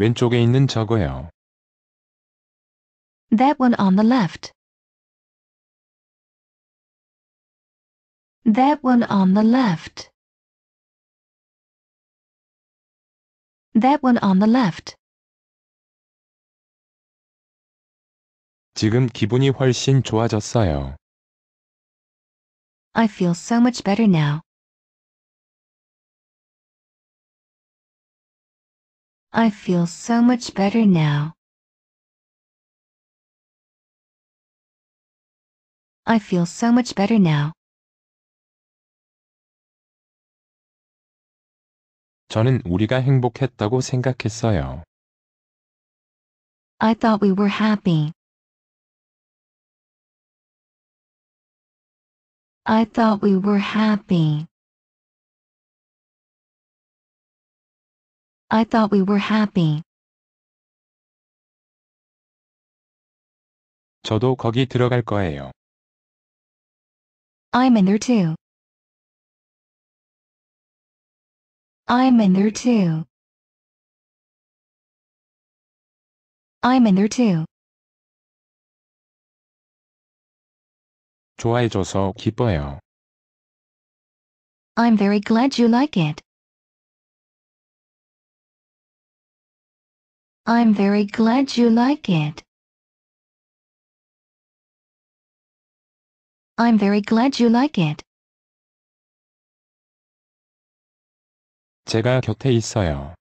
왼쪽에 있는 저거요. That one on the left. That one on the left. That one on the left. 지금 기분이 훨씬 좋아졌어요. I feel so much better now. I feel so much better now. I feel so much better now. 저는 우리가 행복했다고 생각했어요. I thought we were happy. I thought we were happy. I thought we were happy. 저도 거기 들어갈 거예요. I'm in there too. I'm in there too. I'm in there too. 좋아해줘서 기뻐요. I'm very glad you like it. I'm very glad you like it. I'm very glad you like it. 제가 곁에 있어요.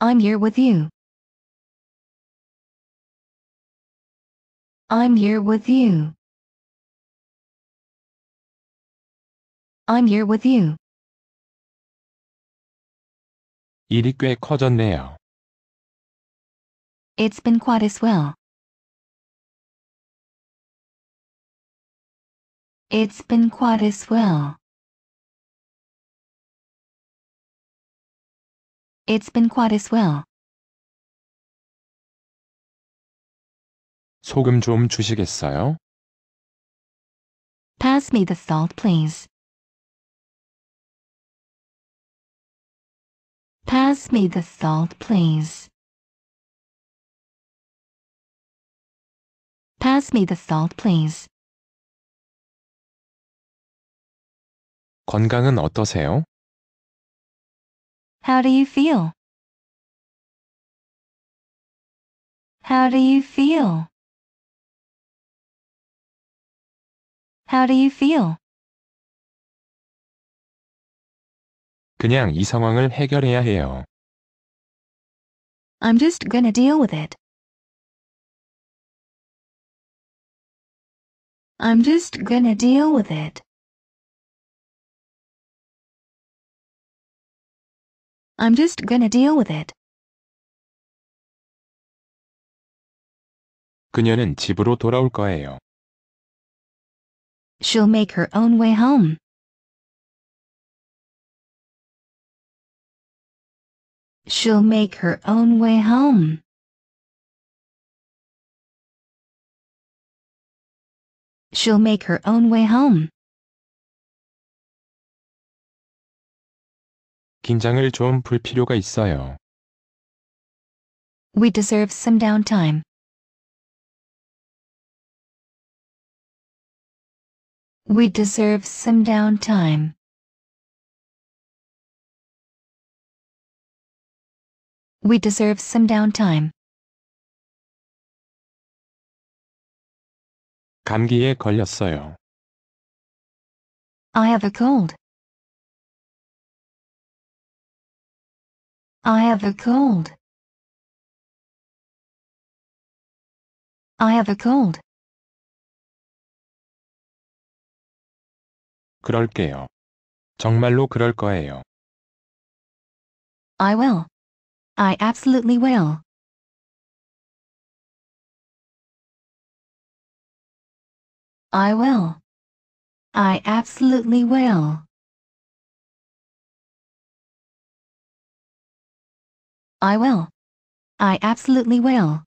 I'm here with you. I'm here with you. I'm here with you. 일이 꽤 커졌네요. It's been quite a swell. It's been quite a swell. It's been quite a swell. 소금 좀 주시겠어요? Pass me the salt, please. Pass me the salt, please. Pass me the salt, please. 건강은 어떠세요? How do you feel? How do you feel? How do you feel? 그냥 이 상황을 해결해야 해요. I'm just gonna deal with it. I'm just gonna deal with it. I'm just gonna deal with it. 그녀는 집으로 돌아올 거예요. She'll make her own way home. She'll make her own way home. she'll make her own way home. 긴장을 필요가 있어요. We deserve some downtime. We deserve some downtime. We deserve some downtime. 감기에 걸렸어요. I have a cold. I have a cold. I have a cold. 그럴게요. 정말로 그럴 거예요. I will. I absolutely will. I will. I absolutely will. I will. I absolutely will.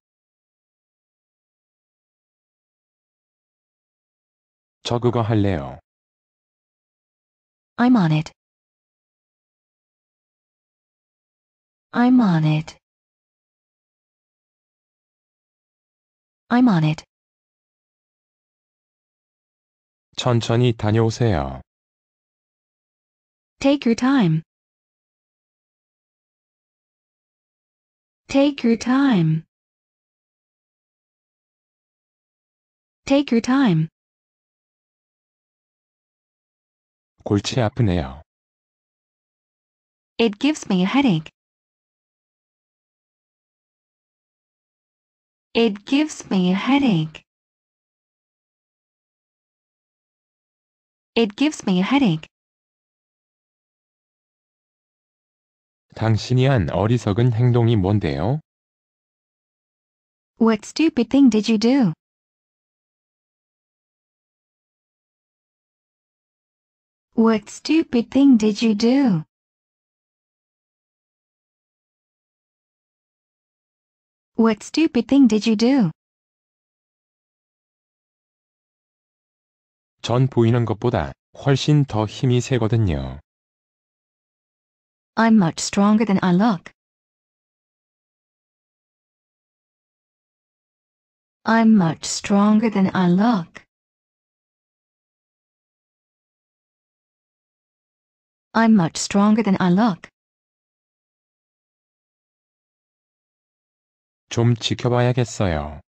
할래요. I'm on it. I'm on it. I'm on it. 천천히 다녀오세요. Take your time. Take your time. Take your time. 골치 아프네요. It gives me a headache. It gives me a headache. It gives me a headache. 당신이 한 어리석은 행동이 뭔데요? What stupid thing did you do? What stupid thing did you do? What stupid thing did you do? 전 보이는 것보다 훨씬 더 힘이 세거든요. I'm much stronger than I look. I'm much stronger than I look. I'm much stronger than I look. 좀 지켜봐야겠어요.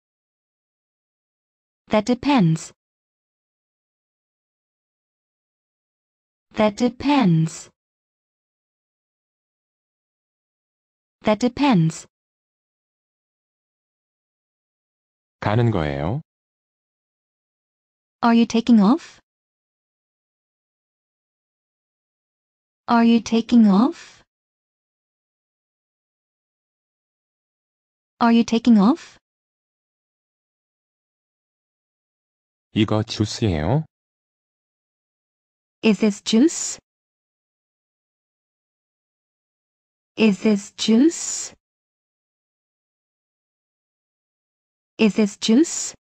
That depends. That depends. That depends. 가는 거예요? Are you taking off? Are you taking off? Are you taking off? 이거 주스예요? Is this juice? Is this juice? Is this juice?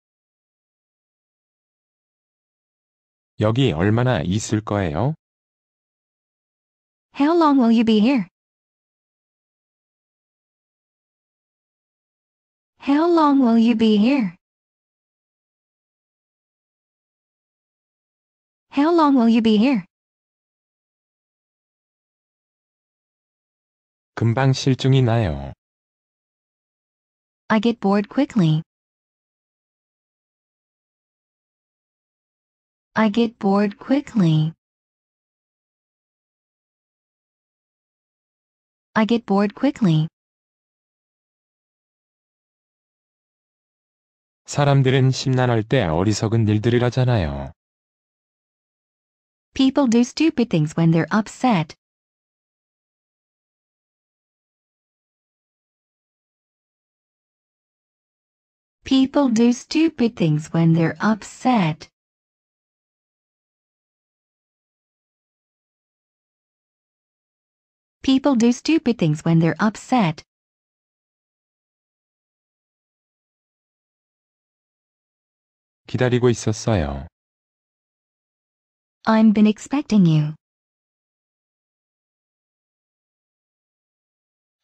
여기 얼마나 있을 거예요? How long will you be here? How long will you be here? How long will you be here? 금방 실증이 나요. I get bored quickly. I get bored quickly. I get bored quickly. 사람들은 심란할 때 어리석은 일들을 하잖아요. People do stupid things when they're upset. People do stupid things when they're upset. People do stupid things when they're upset. 기다리고 있었어요. I've been expecting you.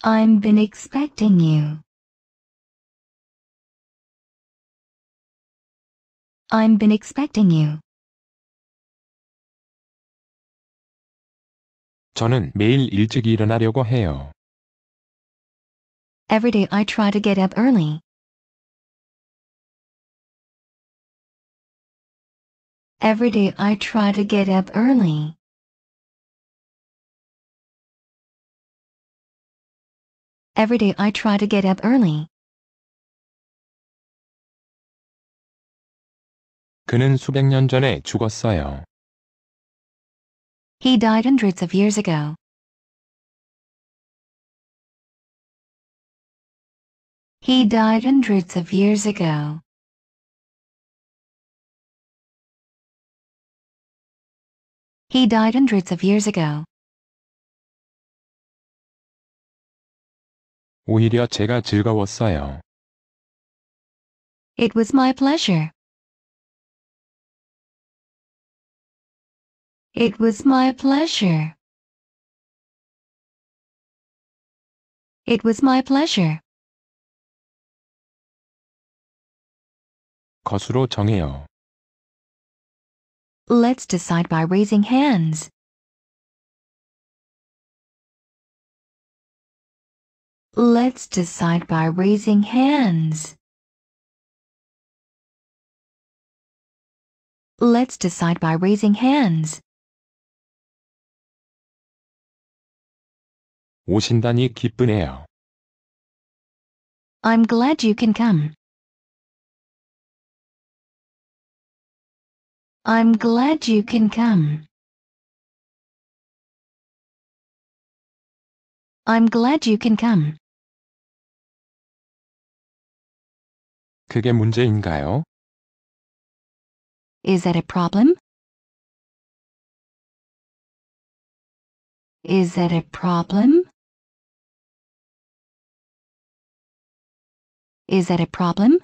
I've been expecting you. I've been expecting you. 저는 매일 일찍 일어나려고 해요. Every day I try to get up early. Every day I try to get up early. Every day I try to get up early. 그는 수백 년 전에 죽었어요. He died hundreds of years ago. He died hundreds of years ago. He died hundreds of years ago. 오히려 제가 즐거웠어요. It was my pleasure. It was my pleasure. It was my pleasure. 거수로 정해요. Let's decide by raising hands. Let's decide by raising hands. Let's decide by raising hands. 오신다니 기쁘네요. I'm glad you can come. I'm glad you can come. I'm glad you can come. 그게 문제인가요? Is that a problem? Is that a problem? Is that a problem?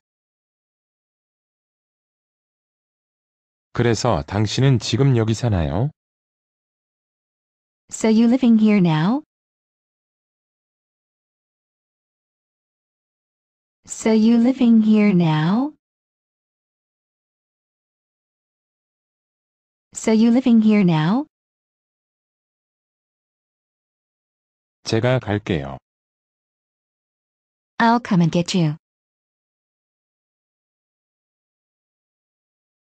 그래서 당신은 지금 여기 사나요? So you living here now? So you living here now? So you living here now? 제가 갈게요. I'll come and get you.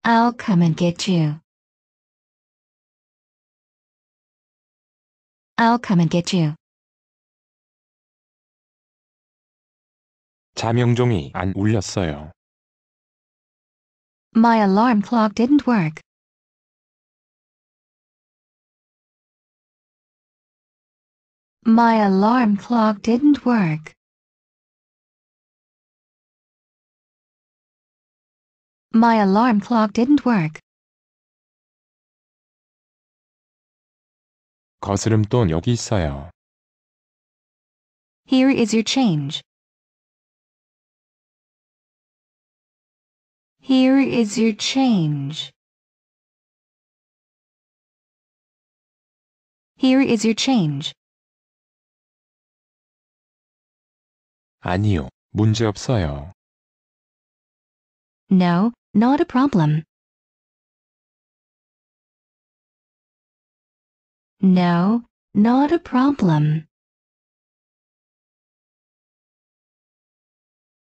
I'll come and get you. I'll come and get you. 자명종이 안 울렸어요. My alarm clock didn't work. My alarm clock didn't work. My alarm clock didn't work. 거스름돈 여기 있어요. Here is your change. Here is your change. Here is your change. 아니요, 문제 없어요. No, not a problem. No, not a problem.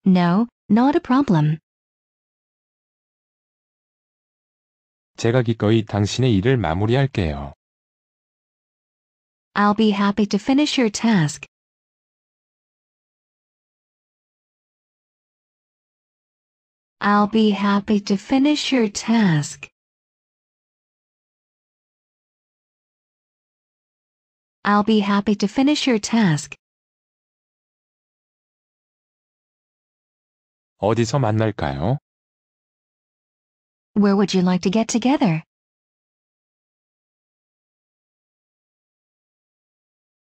No, not a problem. 제가 기꺼이 당신의 일을 마무리할게요. I'll be happy to finish your task. I'll be happy to finish your task. I'll be happy to finish your task. 어디서 만날까요? Where would you like to get together?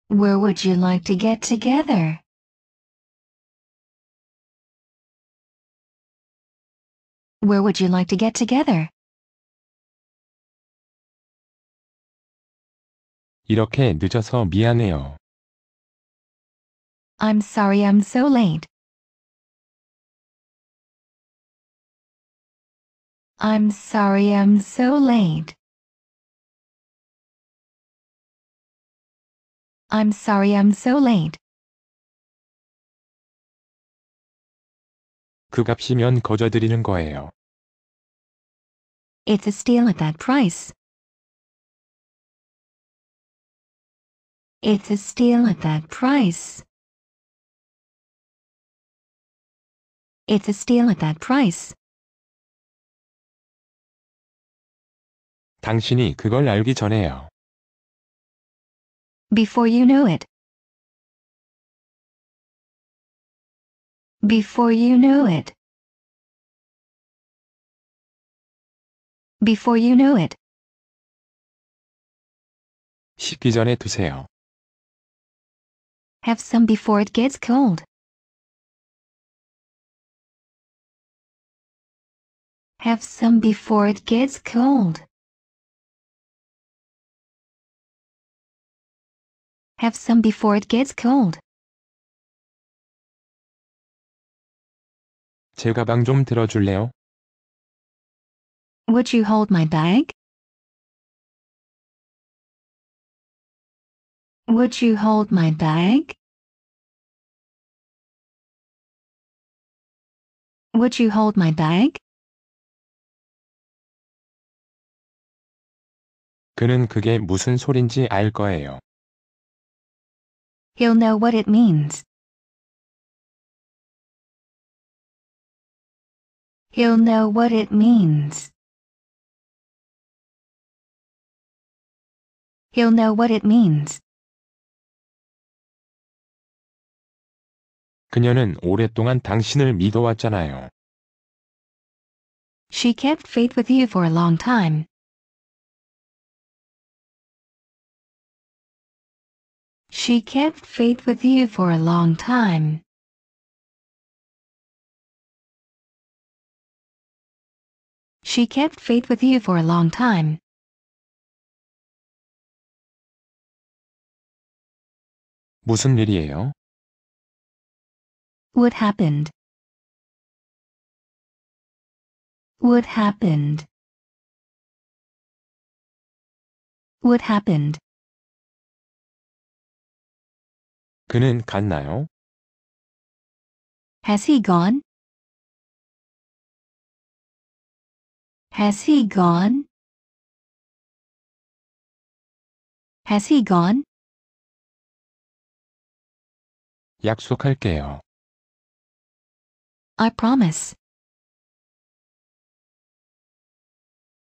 Where would you like to get together? Where would you like to get together? 이렇게 늦어서 미안해요. I'm sorry I'm so late. I'm sorry I'm so late. I'm sorry I'm so late. 그 값이면 거저드리는 거예요. It's a steal at that price. It's a steal at that price. It's a steal at that price. 당신이 그걸 알기 전에요. Before you know it. Before you know it. Before you know it. 식기 전에 드세요. Have some before it gets cold. Have some before it gets cold. Have some before it gets cold. 제 가방 좀 들어줄래요? Would you hold my bag? Would you hold my bag? Would you hold my bag? 그는 그게 무슨 소린지 알 거예요. He'll know what it means. You'll know what it means. You'll know what it means. 그녀는 오랫동안 당신을 믿어왔잖아요. She kept faith with you for a long time. She kept faith with you for a long time. She kept faith with you for a long time. What happened? What happened? What happened? 그는 갔나요? Has he gone? Has he gone? Has he gone? 약속할게요. I promise.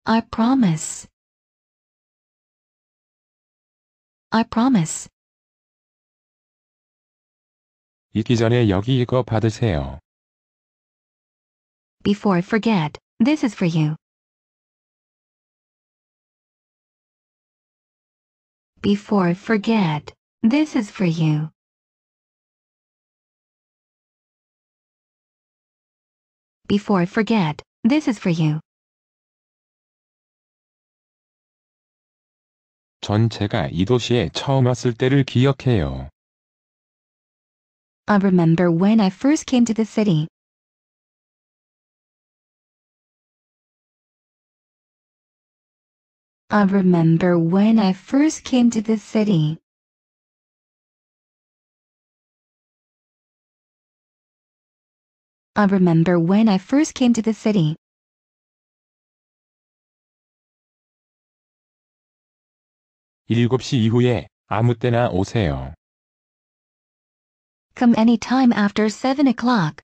I promise. I promise. 잊기 전에 여기 이거 받으세요. Before I forget, this is for you. Before I forget, this is for you. Before I forget, this is for you. 전 제가 이 도시에 처음 왔을 때를 기억해요. I remember when I first came to the city. I remember when I first came to the city. I remember when I first came to the city. Come any time after 7 o'clock.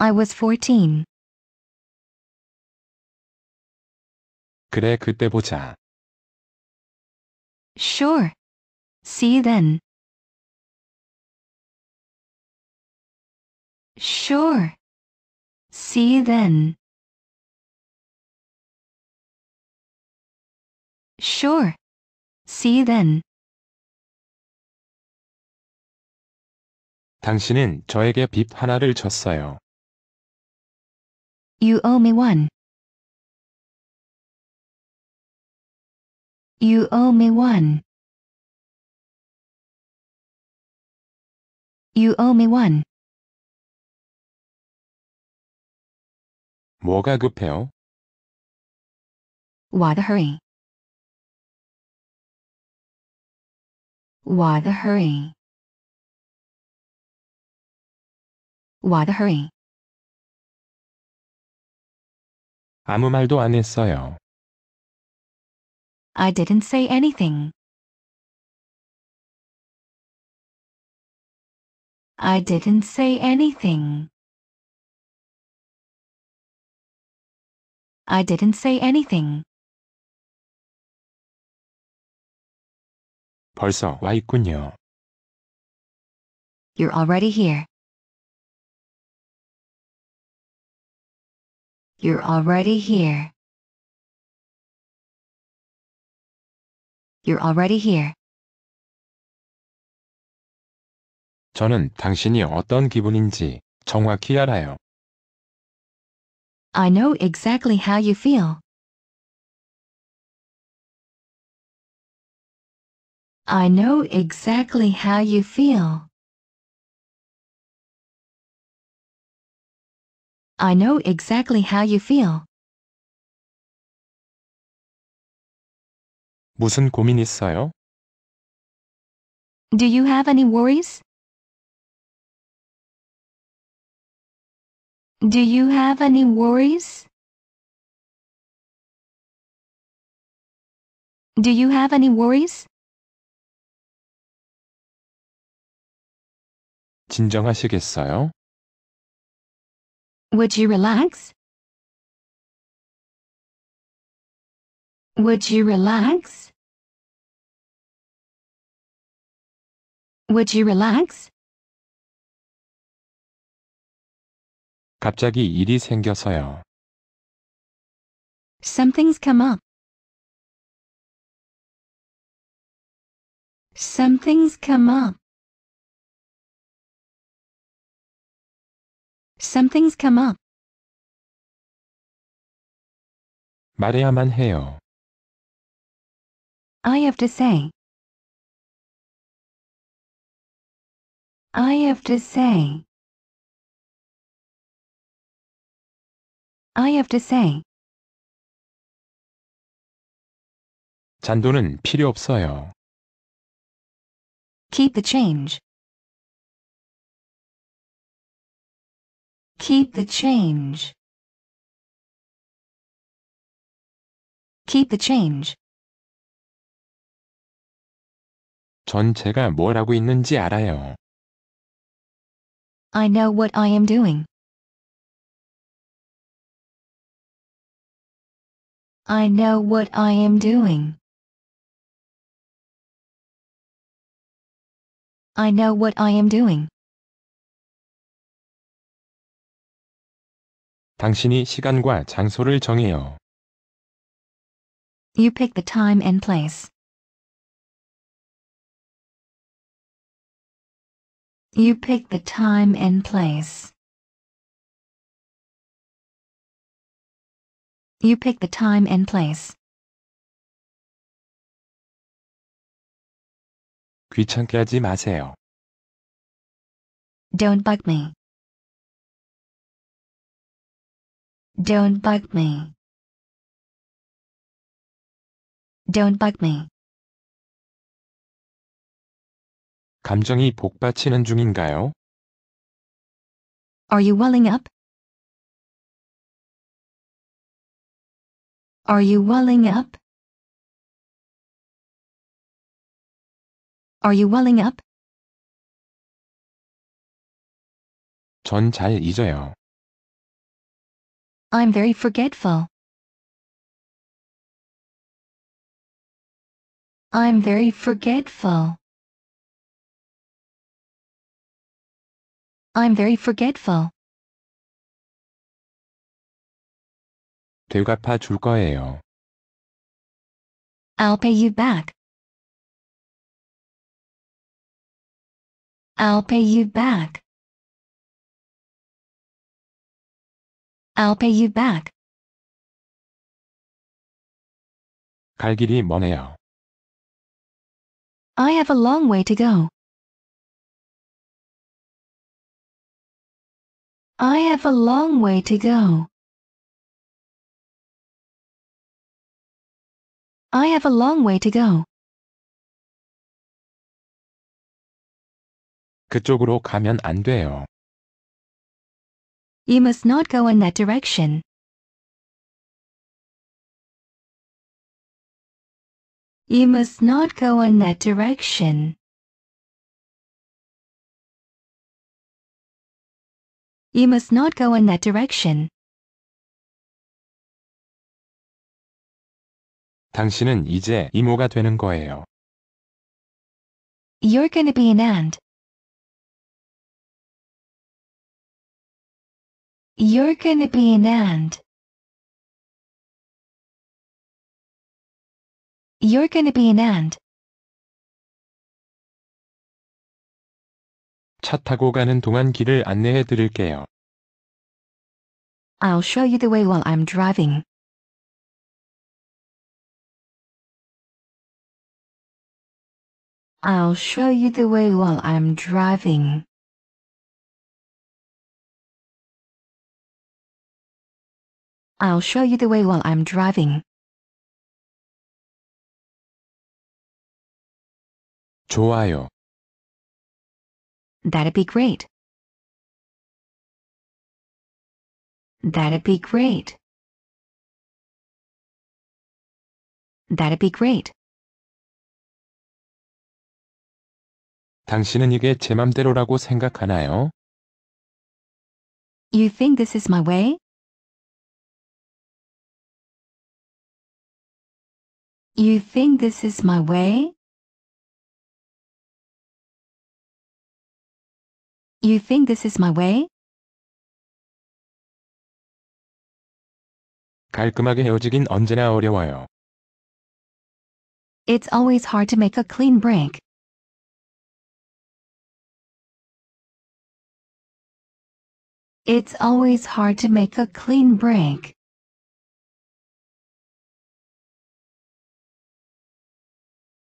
I was 14. 그래 그때 보자. Sure. See you then. Sure. See you then. Sure. See you then. 당신은 저에게 빕 하나를 줬어요. You owe me one. You owe me one. You owe me one. 뭐가 급해요? Why the hurry? Why the hurry? Why the hurry? 아무 말도 안 했어요. I didn't say anything. I didn't say anything. I didn't say anything. 벌써 와 있군요. You're already here. You're already here. You're already here. 저는 당신이 어떤 기분인지 정확히 알아요. I know exactly how you feel. I know exactly how you feel. I know exactly how you feel. 무슨 고민 있어요? Do you have any worries? Do you have any worries? Do you have any worries? 진정하시겠어요? Would you relax? Would you relax? Would you relax? 갑자기 일이 생겨서요. Something's come up. Something's come up. Something's come up. 말해야만 해요. I have to say. I have to say. I have to say. 잔돈은 필요 없어요. Keep the change. Keep the change. Keep the change. 전 제가 뭘 하고 있는지 알아요. I know what I am doing. I know what I am doing. I know what I am doing. 당신이 시간과 장소를 정해요. You pick the time and place. You pick the time and place. You pick the time and place. 귀찮게 하지 마세요. Don't bug me. Don't bug me. Don't bug me. 감정이 복받치는 중인가요? Are you welling up? Are you welling up? Are you welling up? 전 잘 잊어요. I'm very forgetful. I'm very forgetful. I'm very forgetful. 되갚아 줄 거예요. I'll pay you back. I'll pay you back. I'll pay you back. 갈 길이 머네요. I have a long way to go. I have a long way to go. I have a long way to go. 그쪽으로 가면 안 돼요. You must not go in that direction. You must not go in that direction. You must not go in that direction. 당신은 이제 이모가 되는 거예요. You're gonna be an aunt. You're gonna be an ant. You're gonna be an ant. 차 타고 가는 동안 길을 안내해 드릴게요. I'll show you the way while I'm driving. I'll show you the way while I'm driving. I'll show you the way while I'm driving. 좋아요. That'd be great. That'd be great. That'd be great. 당신은 이게 제 맘대로라고 생각하나요? You think this is my way? You think this is my way? You think this is my way? 깔끔하게 헤어지긴 언제나 어려워요. It's always hard to make a clean break. It's always hard to make a clean break.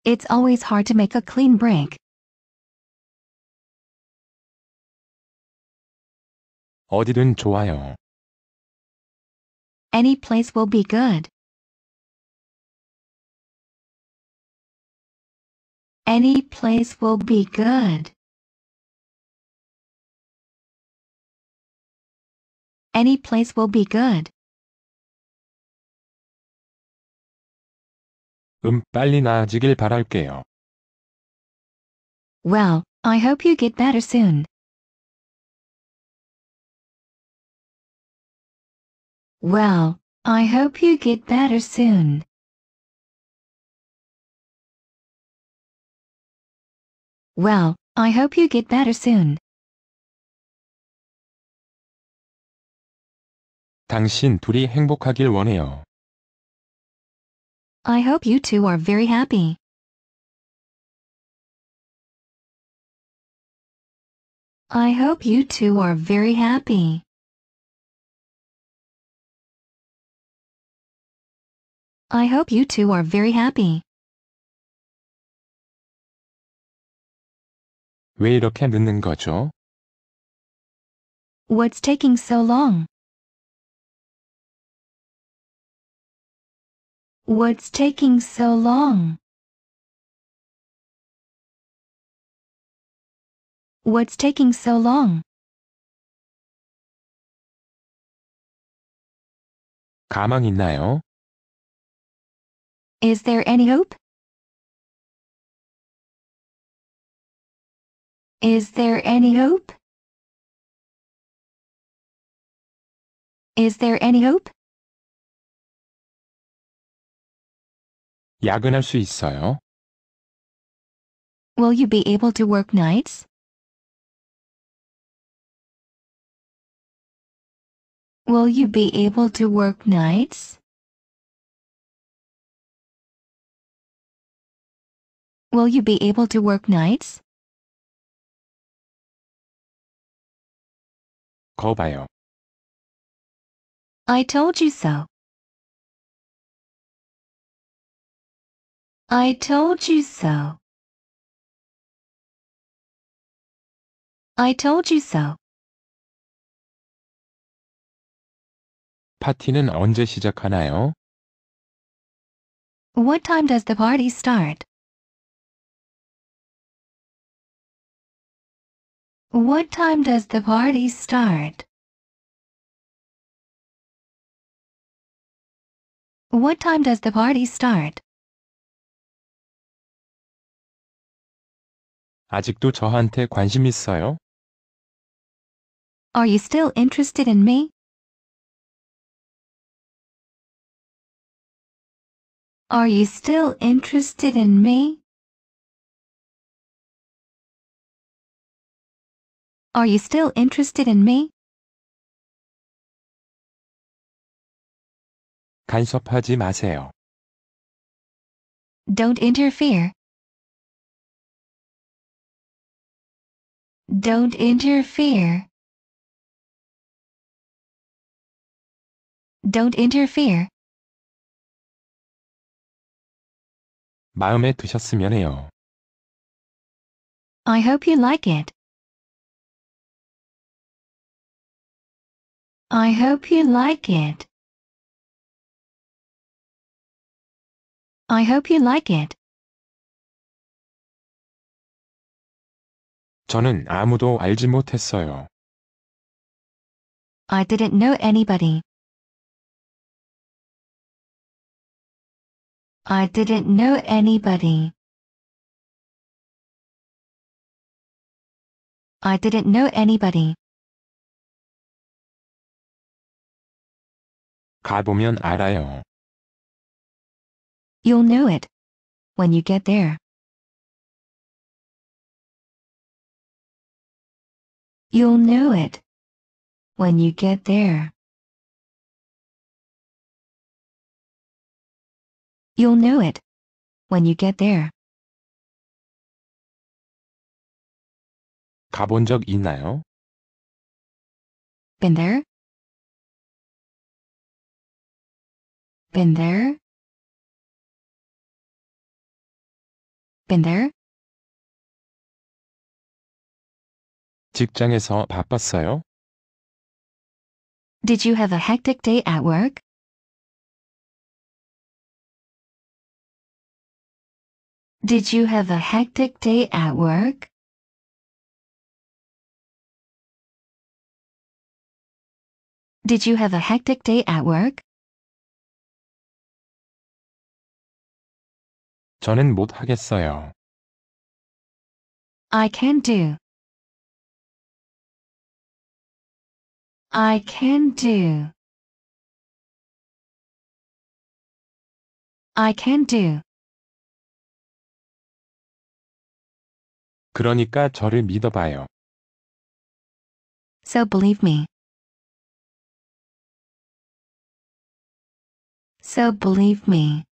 It's always hard to make a clean break. Any place will be good. Any place will be good. Any place will be good. 음, 빨리 나아지길 바랄게요. Well, I hope you get better soon. Well, I hope you get better soon. Well, I hope you get better soon. 당신 둘이 행복하길 원해요. I hope you two are very happy. I hope you two are very happy. I hope you two are very happy. 왜 이렇게 늦는 거죠? What's taking so long? What's taking so long? What's taking so long? Is there any hope? Is there any hope? Is there any hope? Will you be able to work nights? Will you be able to work nights? Will you be able to work nights? 거봐요. I told you so. I told you so. I told you so. 파티는 언제 시작하나요? What time does the party start? What time does the party start? What time does the party start? Are you still interested in me? Are you still interested in me? Are you still interested in me? 간섭하지 마세요. Don't interfere. Don't interfere. Don't interfere. 마음에 드셨으면 해요. I hope you like it. I hope you like it. I hope you like it. 저는 아무도 알지 못했어요. I didn't know anybody. I didn't know anybody. I didn't know anybody. 가보면 알아요. You'll know it when you get there. You'll know it when you get there. You'll know it when you get there. 가 본 적 있나요? Been there? Been there? Been there? Did you have a hectic day at work? Did you have a hectic day at work? Did you have a hectic day at work? I can't do. I can do. I can do. 그러니까 저를 믿어봐요. So believe me. So believe me.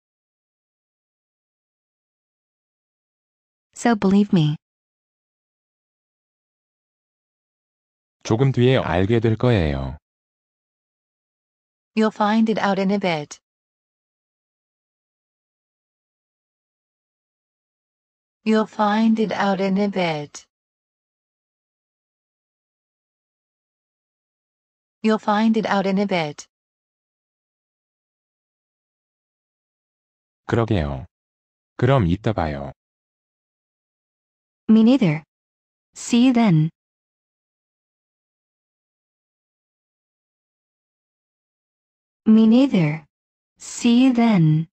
So believe me. 조금 뒤에 알게 될 거예요. You'll find it out in a bit. You'll find it out in a bit. You'll find it out in a bit. 그러게요. 그럼 이따 봐요. Me neither. See you then. Me neither. See you then.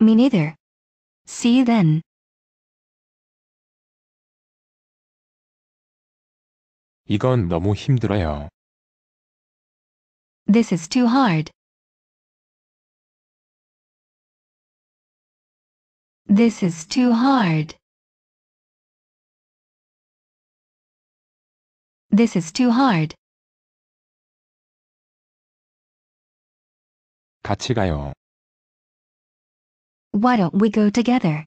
Me neither. See you then. This is too hard. This is too hard. This is too hard. 같이 가요. Why don't we go together?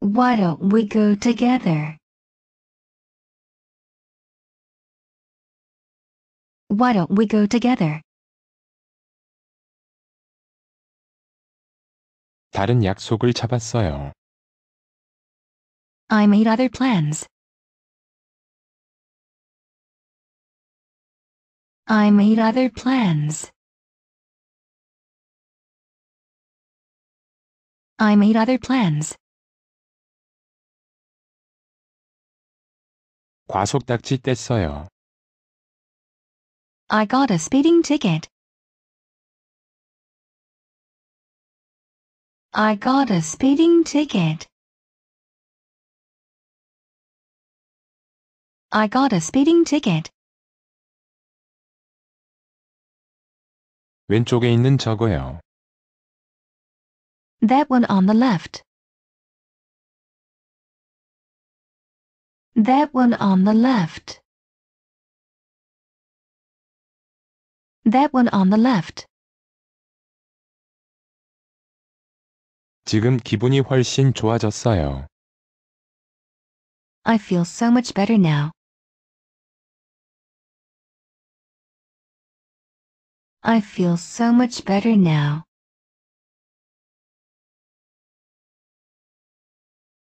Why don't we go together? Why don't we go together? 다른 약속을 잡았어요. I made other plans. I made other plans. I made other plans. 과속딱지 뗐어요. I got a speeding ticket. I got a speeding ticket. I got a speeding ticket. 왼쪽에 있는 저거요. That one on the left. That one on the left. That one on the left. 지금 기분이 훨씬 좋아졌어요. I feel so much better now. I feel so much better now.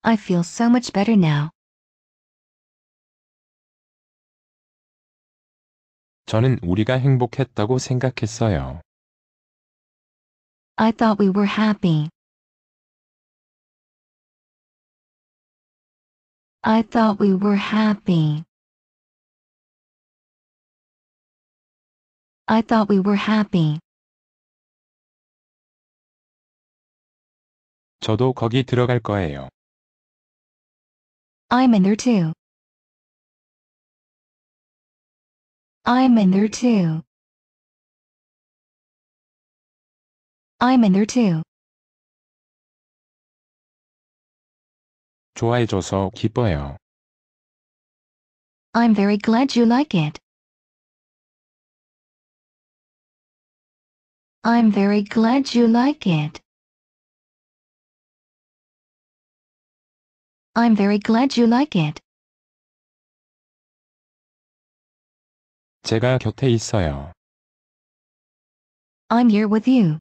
I feel so much better now. 저는 우리가 행복했다고 생각했어요. I thought we were happy. I thought we were happy. I thought we were happy. 저도 거기 들어갈 거예요. I'm in there too. I'm in there too. I'm in there too. 좋아해줘서 기뻐요. I'm very glad you like it. I'm very glad you like it. I'm very glad you like it. 제가 곁에 있어요. I'm here with you.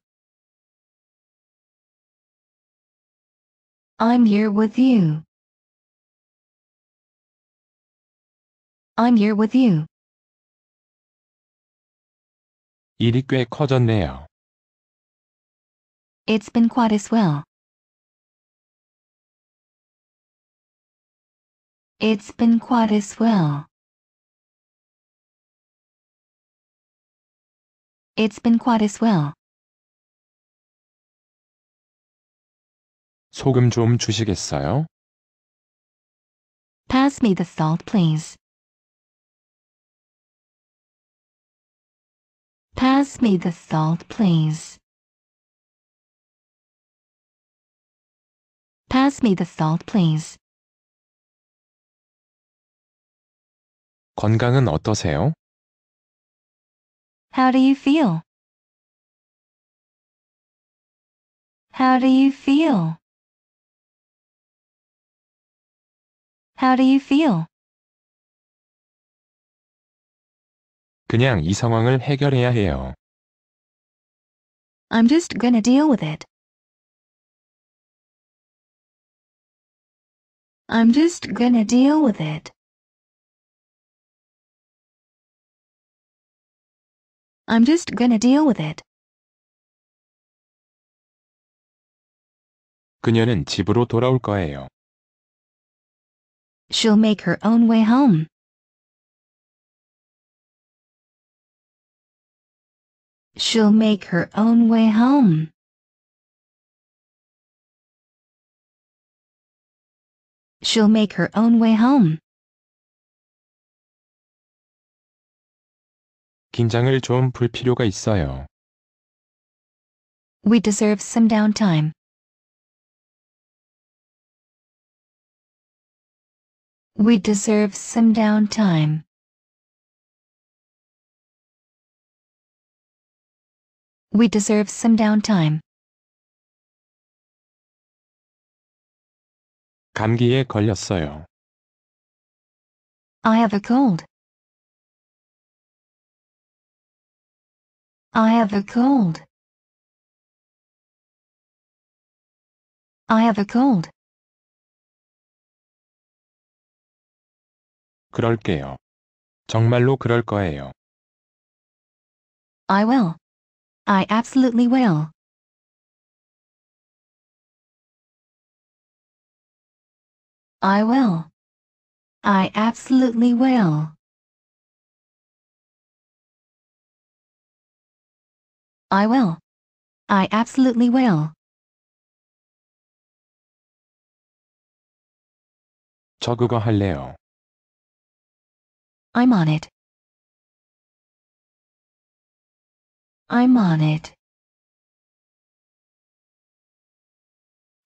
I'm here with you. I'm here with you. 일이 꽤 커졌네요. It's been quite as well. It's been quite as well. It's been quite as well. 소금 좀 주시겠어요? Pass me the salt, please. Pass me the salt, please. Pass me the salt, please. 건강은 어떠세요? How do you feel? How do you feel? How do you feel? 그냥 이 상황을 해결해야 해요. I'm just gonna deal with it. I'm just gonna deal with it. I'm just gonna deal with it. 그녀는 집으로 돌아올 거예요. She'll make her own way home. She'll make her own way home. she'll make her own way home. 긴장을 좀 필요가 있어요. We deserve some downtime. We deserve some downtime. We deserve some downtime. 감기에 걸렸어요. I have a cold. I have a cold. I have a cold. 그럴게요. 정말로 그럴 거예요. I will. I absolutely will. I will. I absolutely will. I will. I absolutely will. 할래요. I'm on it. I'm on it.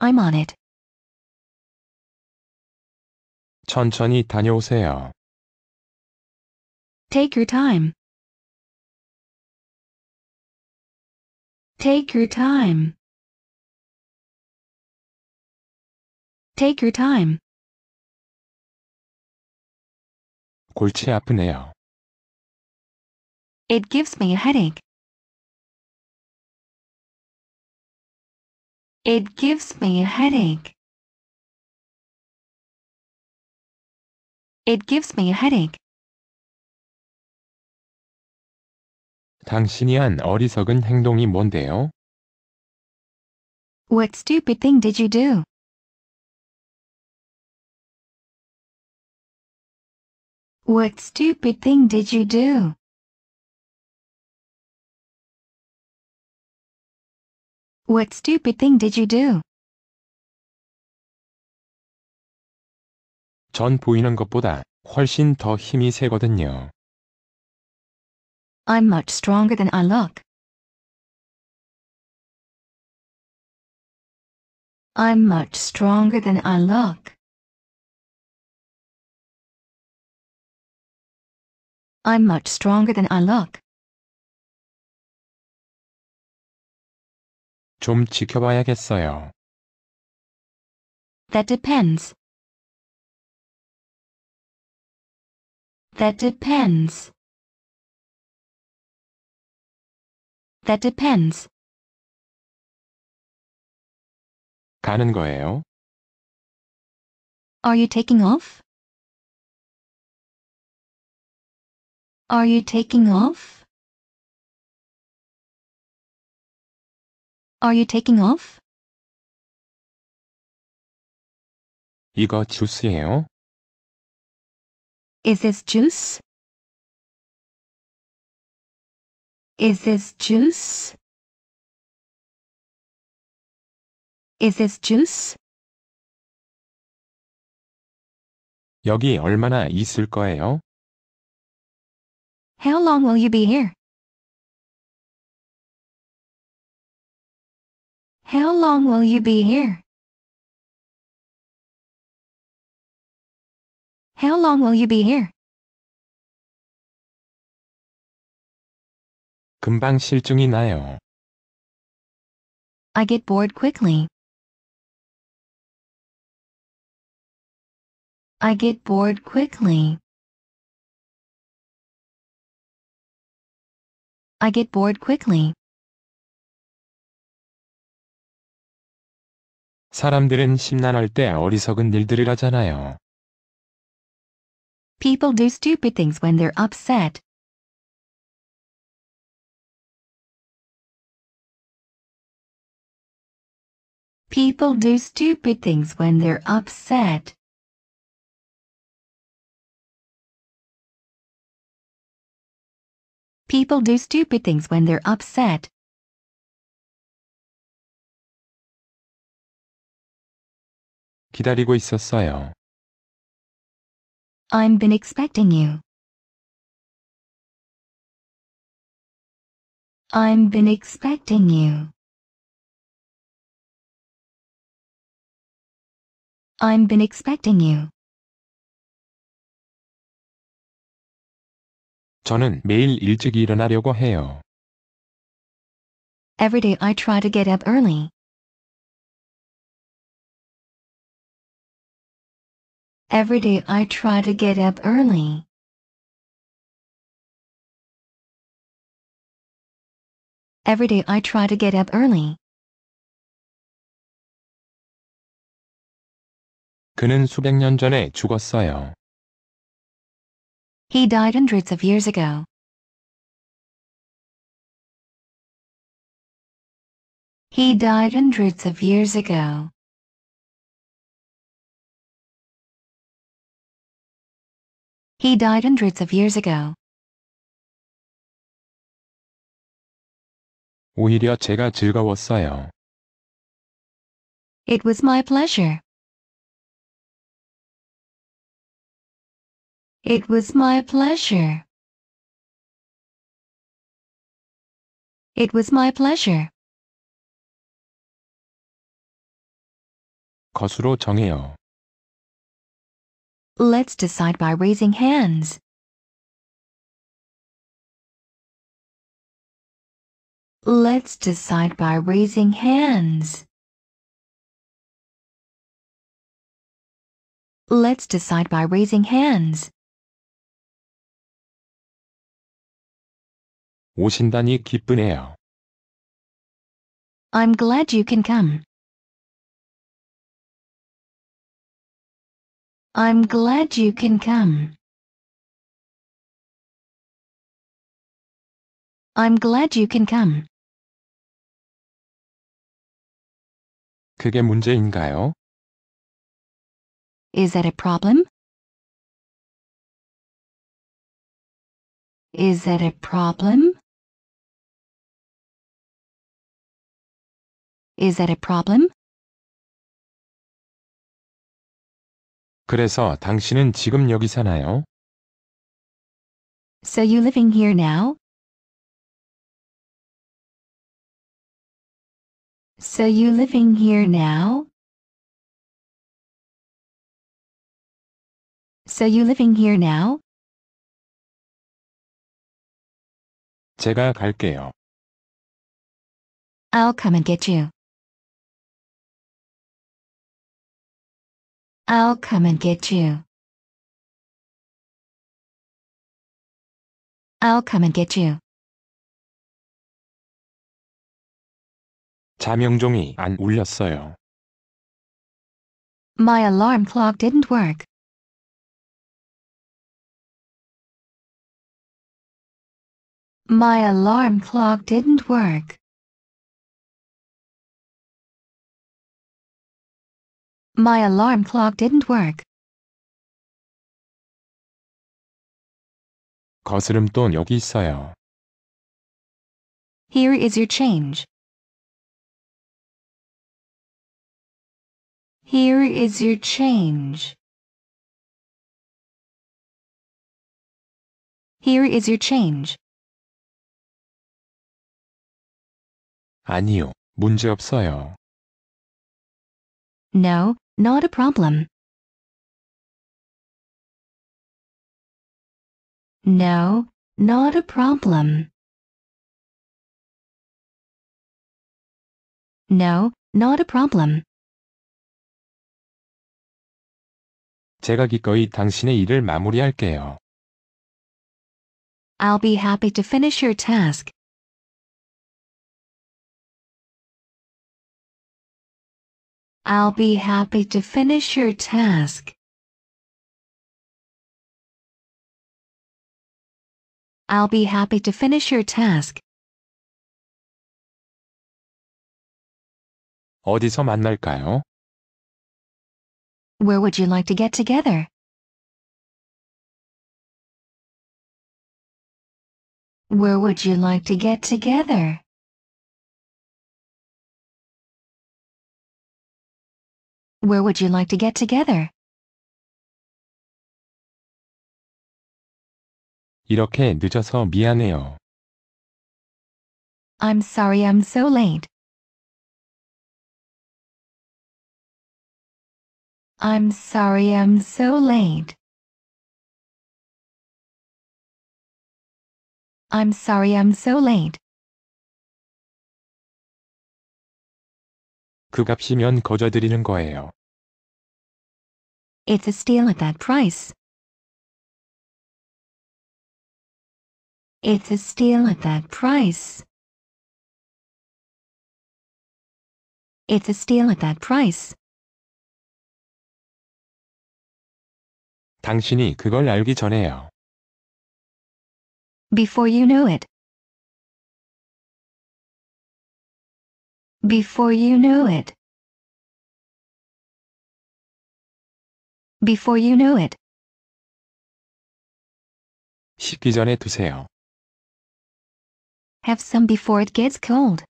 I'm on it. 천천히 다녀오세요. Take your time. Take your time. Take your time. 골치 아프네요. It gives me a headache. It gives me a headache. It gives me a headache. 당신이 한 어리석은 행동이 뭔데요? What stupid thing did you do? What stupid thing did you do? What stupid thing did you do? 전 보이는 것보다 훨씬 더 힘이 세거든요. I'm much stronger than I look. I'm much stronger than I look. I'm much stronger than I look. 좀 지켜봐야겠어요. That depends. That depends. That depends. 가는 거예요? Are you taking off? Are you taking off? Are you taking off? 이거 주스예요? Is this juice? Is this juice? Is this juice? 여기 얼마나 있을 거예요? How long will you be here? How long will you be here? How long will you be here? 금방 실증이 나요. I get bored quickly. I get bored quickly. I get bored quickly. 사람들은 심란할 때 어리석은 일들을 하잖아요. People do stupid things when they're upset. People do stupid things when they're upset. People do stupid things when they're upset. 기다리고 있었어요. I've been expecting you. I've been expecting you. I've been expecting you. 저는 매일 일찍 일어나려고 해요. Every day I try to get up early. Every day I try to get up early. Every day I try to get up early. 그는 수백 년 전에 죽었어요. He died hundreds of years ago. He died hundreds of years ago. He died hundreds of years ago. 오히려 제가 즐거웠어요. It was my pleasure. It was my pleasure. It was my pleasure. 거수로 정해요. Let's decide by raising hands. Let's decide by raising hands. Let's decide by raising hands. 오신다니 기쁘네요. I'm glad you can come. I'm glad you can come. I'm glad you can come. 그게 문제인가요? Is that a problem? Is that a problem? Is that a problem? 그래서 당신은 지금 여기 사나요? So you living here now? So you living here now? So you living here now? 제가 갈게요. I'll come and get you. I'll come and get you. I'll come and get you. 자명종이 안 울렸어요. My alarm clock didn't work. My alarm clock didn't work. My alarm clock didn't work. 거스름돈 여기 있어요. Here is your change. Here is your change. Here is your change. 아니요, 문제 없어요. No, not a problem. No, not a problem. No, not a problem. 제가 기꺼이 당신의 일을 마무리할게요. I'll be happy to finish your task. I'll be happy to finish your task. I'll be happy to finish your task. 어디서 만날까요? Where would you like to get together? Where would you like to get together? Where would you like to get together? 이렇게 늦어서 미안해요. I'm sorry I'm so late. I'm sorry I'm so late. I'm sorry I'm so late. 그 값이면 거저드리는 거예요. It's a steal at that price. It's a steal at that price. It's a steal at that price. 당신이 그걸 알기 전에요. Before you know it. Before you knew it. Before you knew it. 식기 전에 드세요. Have some before it gets cold.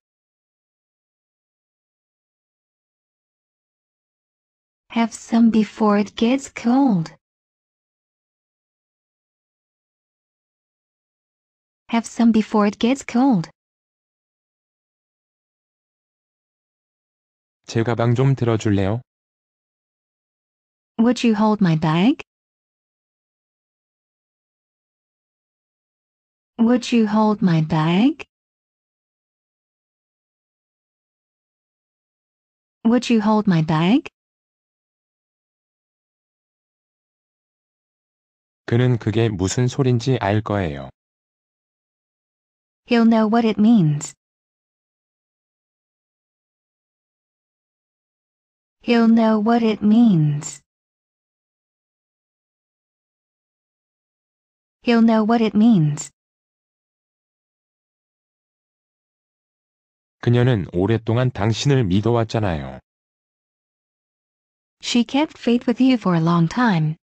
Have some before it gets cold. Have some before it gets cold. 제 가방 좀 들어줄래요? Would you hold my bag? Would you hold my bag? Would you hold my bag? 그는 그게 무슨 소린지 알 거예요. He'll know what it means. he'll know what it means. He'll know what it means. 그녀는 오랫동안 당신을 믿어왔잖아요. She kept faith with you for a long time.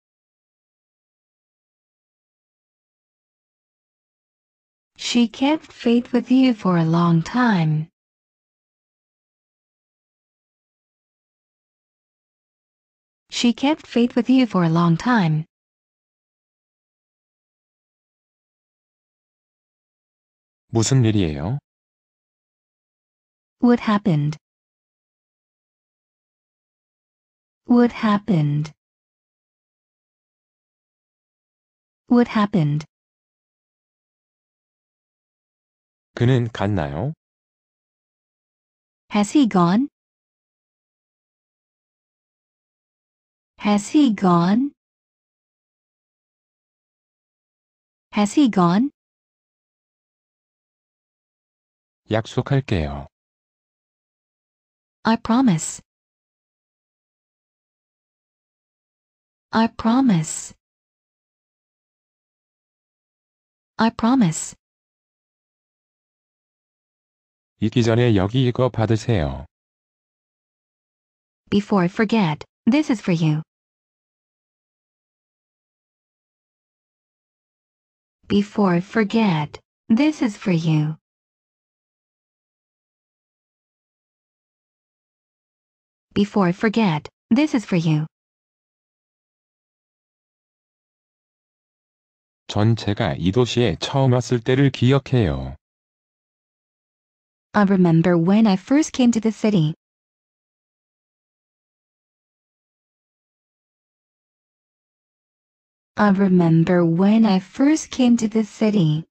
She kept faith with you for a long time. She kept faith with you for a long time. 무슨 일이에요? What happened? What happened? What happened? 그는 갔나요? Has he gone? Has he gone? Has he gone? 약속할게요. I promise. I promise. I promise. 잊기 전에 여기 이거 받으세요. Before I forget, this is for you. before I forget. This is for you. Before I forget, this is for you. 전 제가 이 도시에 처음 왔을 때를 기억해요. I remember when I first came to the city. I remember when I first came to the city.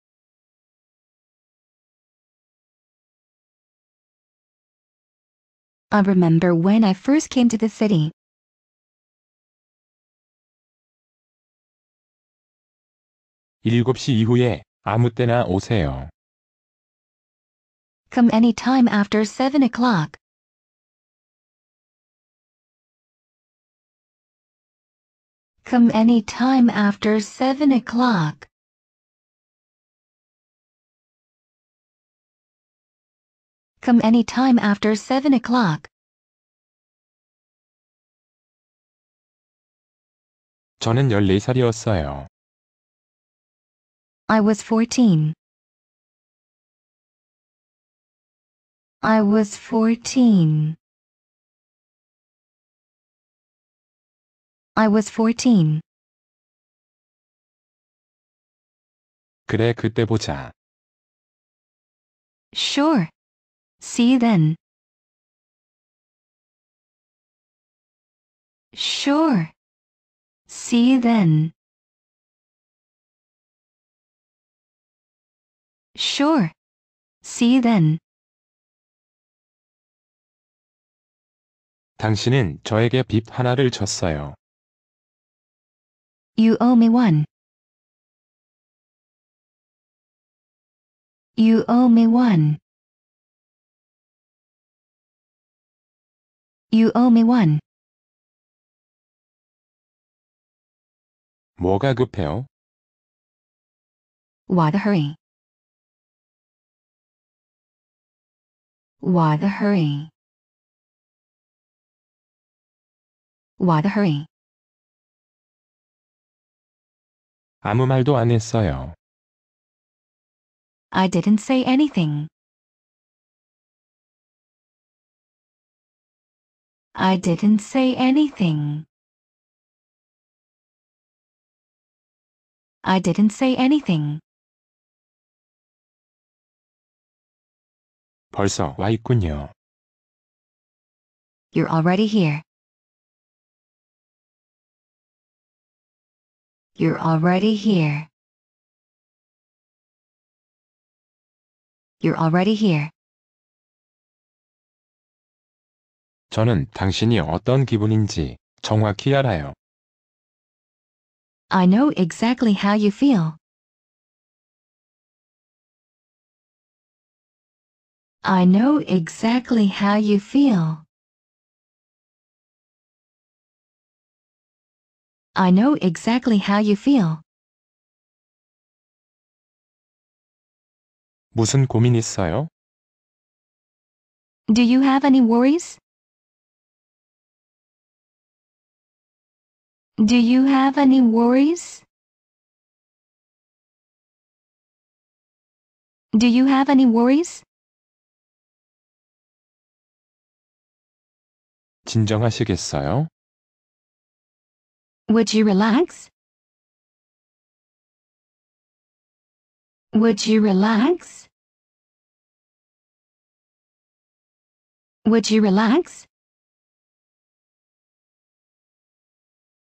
I remember when I first came to the city. Come any time after 7 o'clock. Come any time after 7 o'clock. Come any time after 7 o'clock. 저는 14살이었어요. I was 14. I was 14. I was 14. 그래 그때 보자. Sure. See you then. Sure. See you then. Sure. See you then. 당신은 저에게 빕 하나를 줬어요. You owe me one. You owe me one. You owe me one. 뭐가 급해요? Why the hurry? Why the hurry? Why the hurry? 아무 말도 안 했어요. I didn't say anything. I didn't say anything. I didn't say anything. 벌써 와 있군요. You're already here. You're already here. You're already here. 저는 당신이 어떤 기분인지 정확히 알아요. I know exactly how you feel. I know exactly how you feel. I know exactly how you feel. 무슨 고민 있어요? Do you have any worries? Do you have any worries? Do you have any worries? 진정하시겠어요? Would you relax? Would you relax? Would you relax?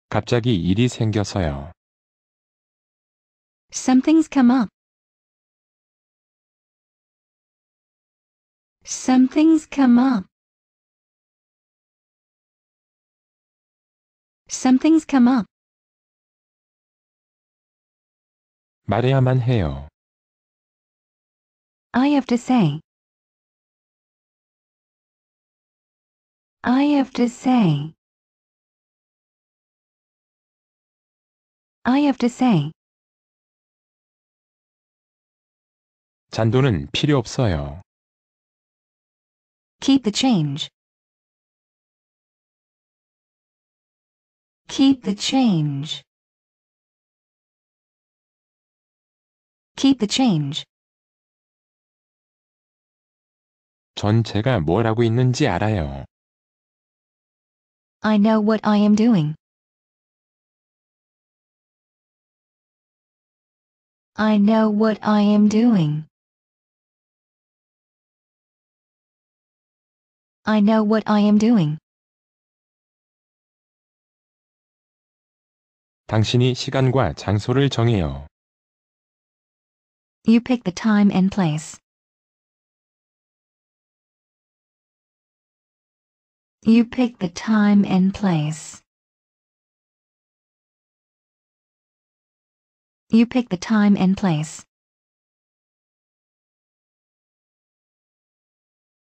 갑자기 일이 생겨서요. Something's come up. Something's come up. Something's come up. 말해야만 해요. I have to say. I have to say. I have to say. 잔돈은 필요 없어요. Keep the change. Keep the change. Keep the change. 전 제가 뭘 하고 있는지 알아요. I know what I am doing. I know what I am doing. I know what I am doing. 당신이 시간과 장소를 정해요. You pick the time and place. You pick the time and place. You pick the time and place.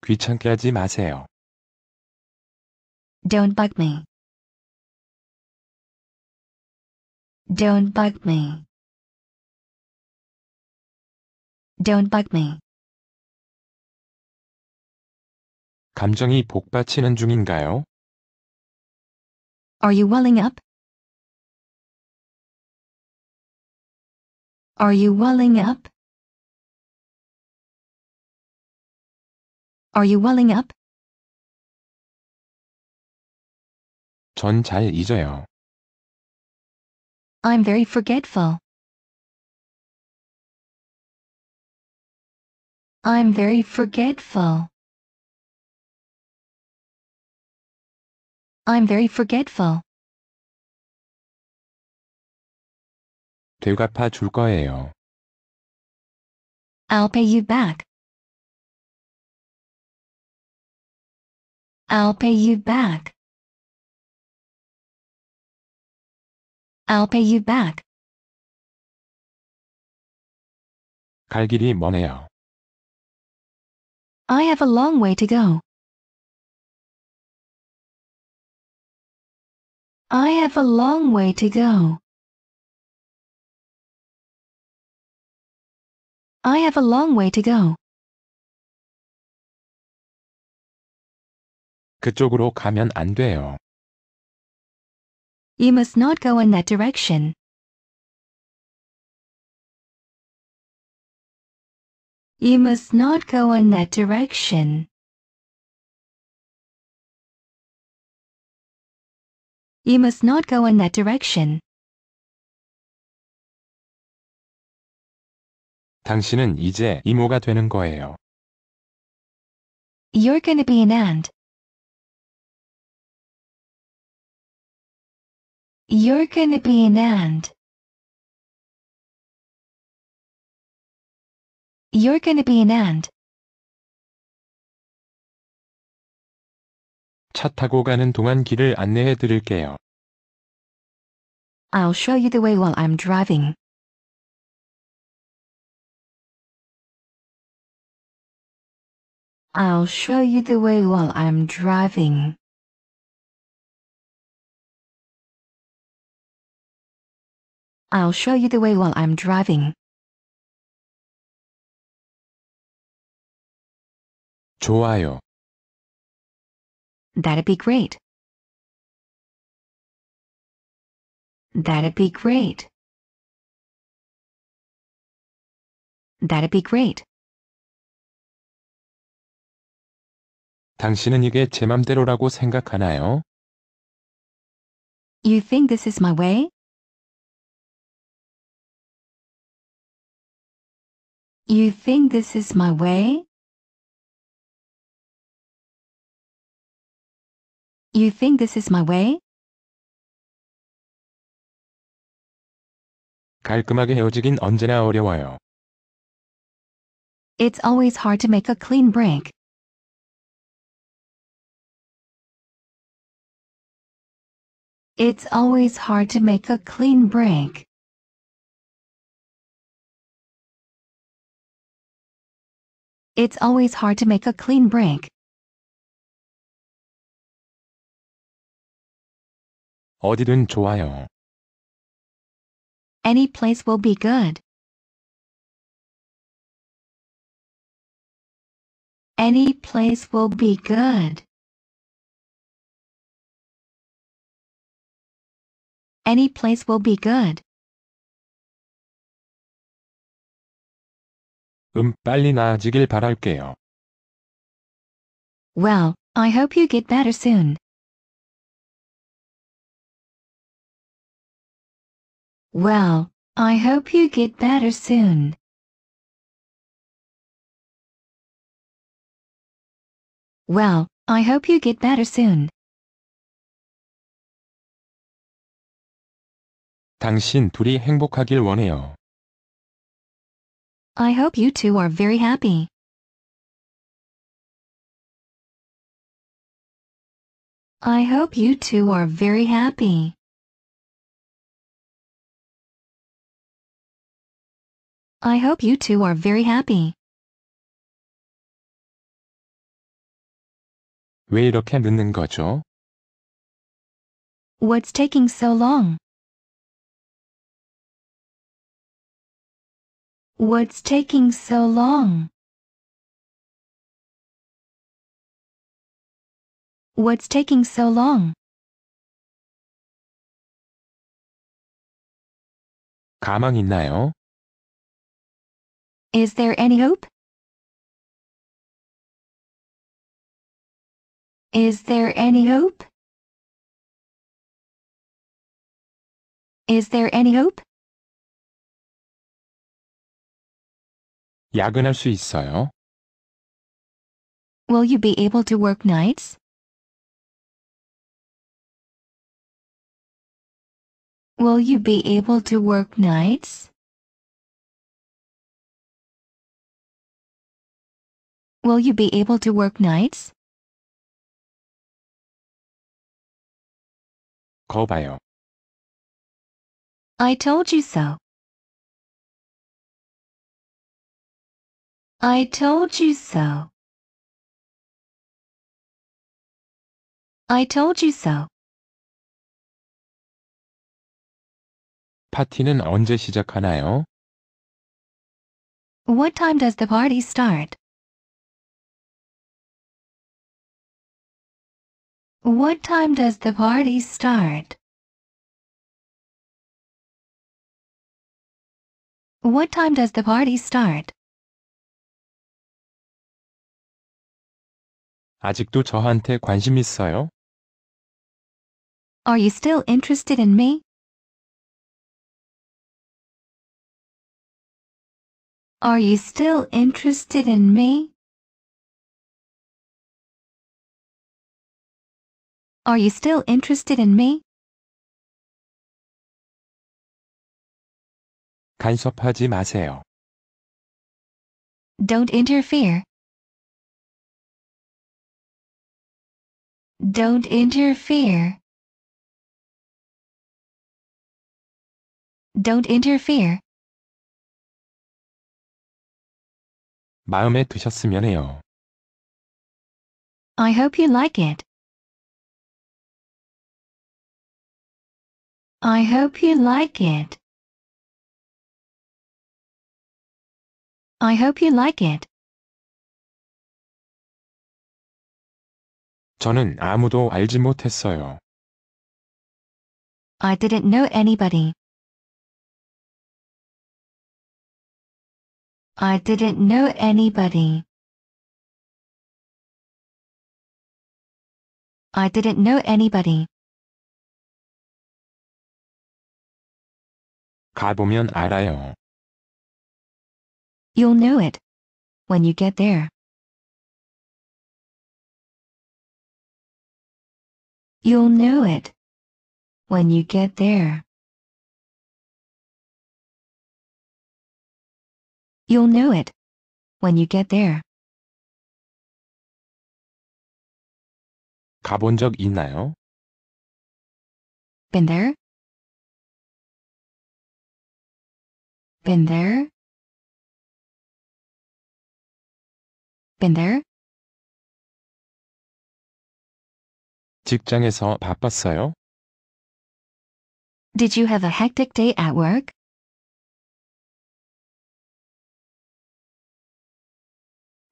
귀찮게 하지 마세요. Don't bug me. Don't bug me. Don't bug me. 감정이 복받치는 중인가요? Are you welling up? Are you welling up? Are you welling up? 전 잊어요. I'm very forgetful. I'm very forgetful. I'm very forgetful. 줄 줄 거예요. I'll pay you back. I'll pay you back. I'll pay you back. 갈 길이 머네요. I have a long way to go. I have a long way to go. I have a long way to go. 그쪽으로 가면 안 돼요. You must not go in that direction. You must not go in that direction. You must not go in that direction. 당신은 이제 이모가 되는 거예요. You're gonna be an aunt. You're gonna be an ant. You're gonna be an ant. 차 타고 가는 동안 길을 안내해 드릴게요. I'll show you the way while I'm driving. I'll show you the way while I'm driving. I'll show you the way while I'm driving. 좋아요. That'd be great. That'd be great. That'd be great. 당신은 이게 제 맘대로라고 생각하나요? You think this is my way? You think this is my way? You think this is my way? 깔끔하게 헤어지긴 언제나 어려워요. It's always hard to make a clean break. It's always hard to make a clean break. It's always hard to make a clean break. 어디든 좋아요. Any place will be good. Any place will be good. Any place will be good. 음, 빨리 나아지길 바랄게요. Well, I hope you get better soon. Well, I hope you get better soon. Well, I hope you get better soon. 당신 둘이 행복하길 원해요. I hope you two are very happy. I hope you two are very happy. I hope you two are very happy. 왜 이렇게 늦는 거죠? What's taking so long? What's taking so long? What's taking so long? 가망 있나요? Is there any hope? Is there any hope? Is there any hope? Will you be able to work nights? Will you be able to work nights? Will you be able to work nights? 거 봐요. I told you so. I told you so. I told you so. 파티는 언제 시작하나요? What time does the party start? What time does the party start? What time does the party start? 아직도 저한테 관심 있어요? Are you still interested in me? Are you still interested in me? Are you still interested in me? 간섭하지 마세요. Don't interfere. Don't interfere. Don't interfere. 마음에 드셨으면 해요. I hope you like it. I hope you like it. I hope you like it. 저는 아무도 알지 못했어요. I didn't know anybody. I didn't know anybody. I didn't know anybody. 가보면 알아요. You'll know it when you get there. You'll know it when you get there. You'll know it when you get there. 가 본 적 있나요? Been there? Been there? Been there? Did you have a hectic day at work?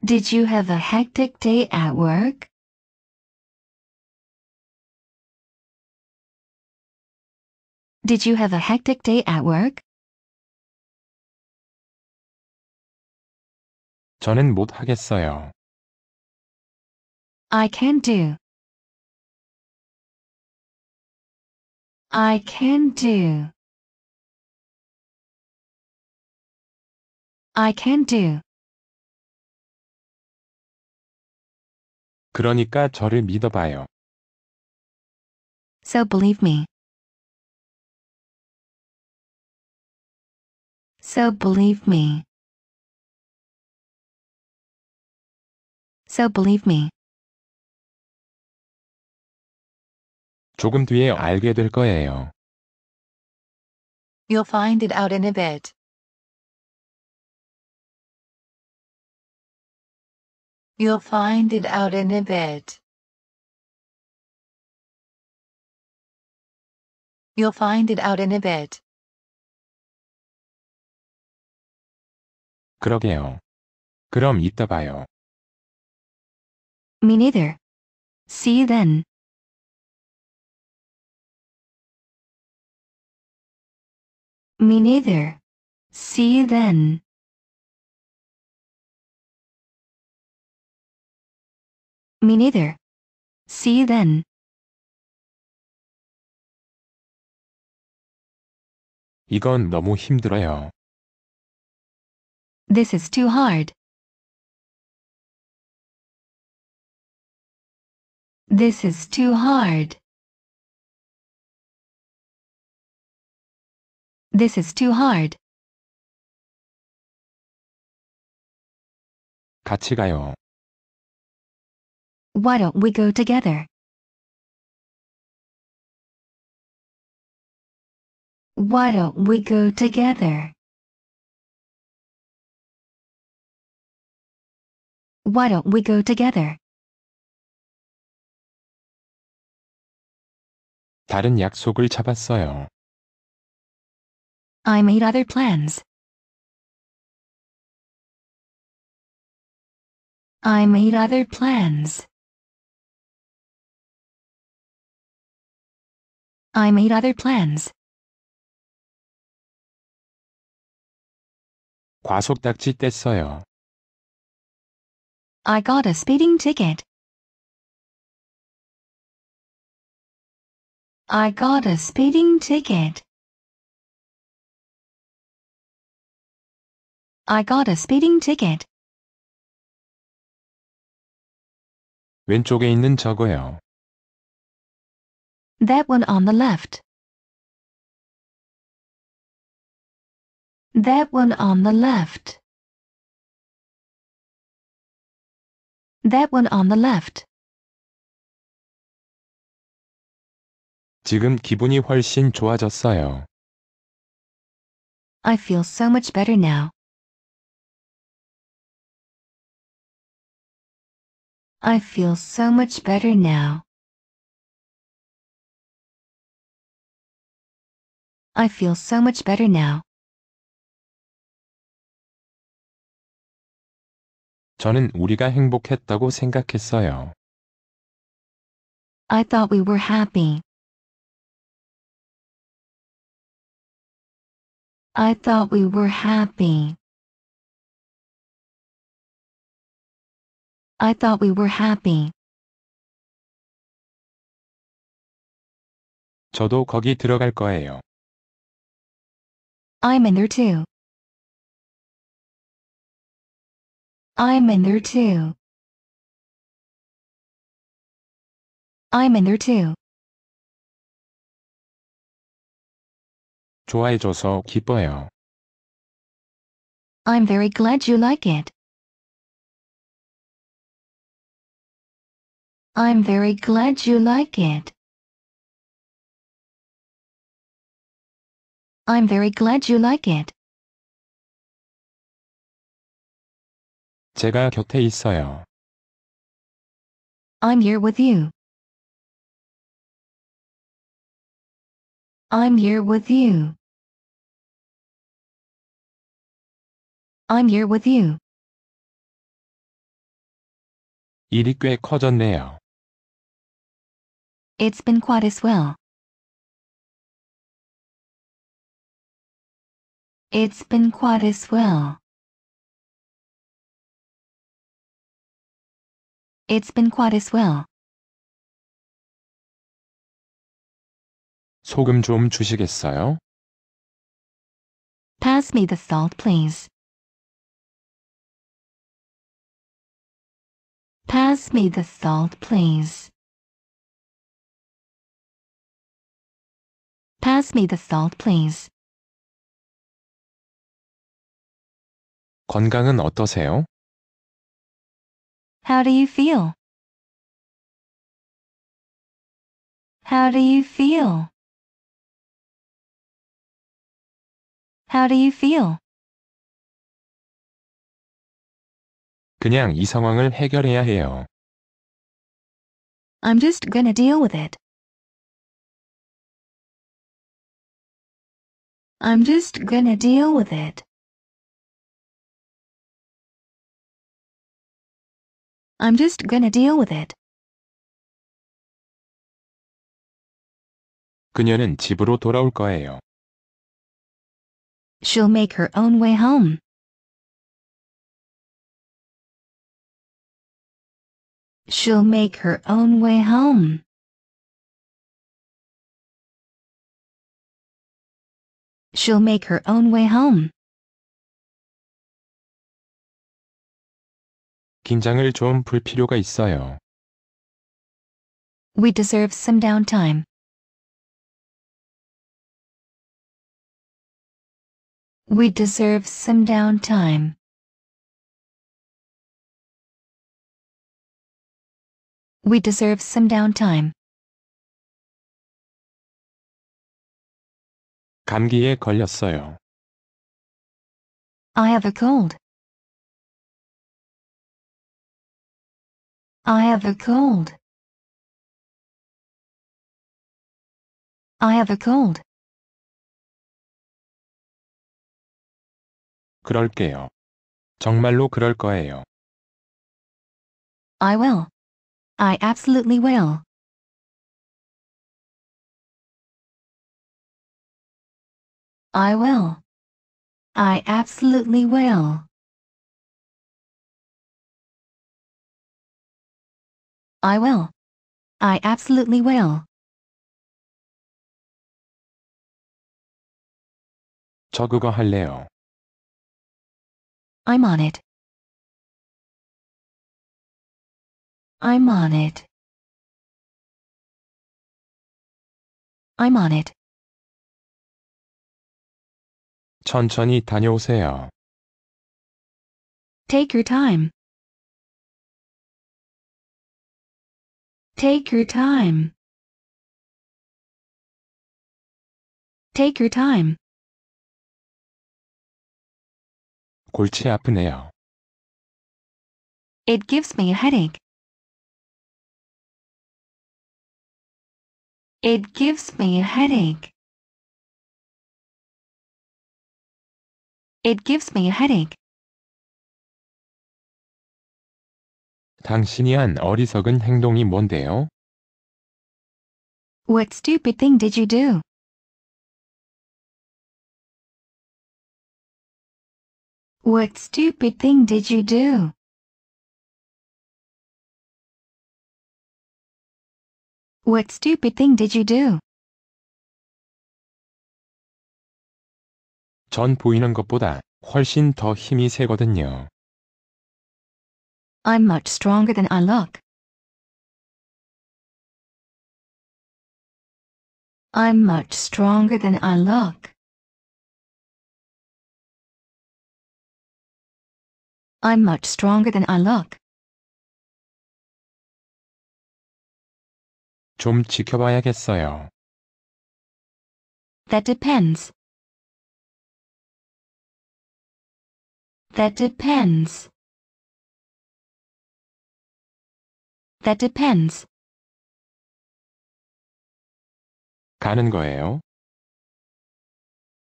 Did you have a hectic day at work? Did you have a hectic day at work? I can't do. I can do. I can do. 그러니까 저를 믿어봐요. So believe me. So believe me. So believe me. 조금 뒤에 알게 될 거예요. You'll find it out in a bit. You'll find it out in a bit. You'll find it out in a bit. 그러게요. 그럼 이따 봐요. Me neither. See you then. Me neither. See you then. Me neither. See you then. This is too hard. This is too hard. This is too hard. 같이 가요. Why don't we go together? Why don't we go together? Why don't we go together? 다른 약속을 잡았어요. I made other plans. I made other plans. I made other plans. 과속딱지 뗐어요. I got a speeding ticket. I got a speeding ticket. I got a speeding ticket. 왼쪽에 있는 저거요. That one on the left. That one on the left. That one on the left. 지금 기분이 훨씬 좋아졌어요. I feel so much better now. I feel so much better now. I feel so much better now. 저는 우리가 행복했다고 생각했어요. I thought we were happy. I thought we were happy. I thought we were happy. 저도 거기 들어갈 거예요. I'm in there too. I'm in there too. I'm in there too. 좋아해줘서 기뻐요. I'm very glad you like it. I'm very glad you like it. I'm very glad you like it. 제가 곁에 있어요. I'm here with you. I'm here with you. I'm here with you. 일이 꽤 커졌네요. It's been quite as well. It's been quite as well. It's been quite as well. 소금 좀 주시겠어요? Pass me the salt, please. Pass me the salt, please. Pass me the salt, please. 건강은 어떠세요? How do you feel? How do you feel? How do you feel? 그냥 이 상황을 해결해야 해요. I'm just gonna deal with it. I'm just gonna deal with it. I'm just gonna deal with it. 그녀는 집으로 돌아올 거예요. She'll make her own way home. She'll make her own way home. she'll make her own way home. 긴장을 좀 필요가 있어요. We deserve some downtime. We deserve some downtime. We deserve some downtime. 감기에 걸렸어요. I have a cold. I have a cold. I have a cold. 그럴게요. 정말로 그럴 거예요. I will. I absolutely will. I will. I absolutely will. I will. I absolutely will. 할래요. I'm on it. I'm on it. I'm on it. 천천히 다녀오세요. Take your time. Take your time. Take your time. 골치 아프네요. It gives me a headache. It gives me a headache. It gives me a headache. 당신이 한 어리석은 행동이 뭔데요? What stupid thing did you do? What stupid thing did you do? What stupid thing did you do? 전 보이는 것보다 훨씬 더 힘이 세거든요. I'm much stronger than I look. I'm much stronger than I look. I'm much stronger than I look. 좀 지켜봐야겠어요. That depends. That depends. That depends. 가는 거예요?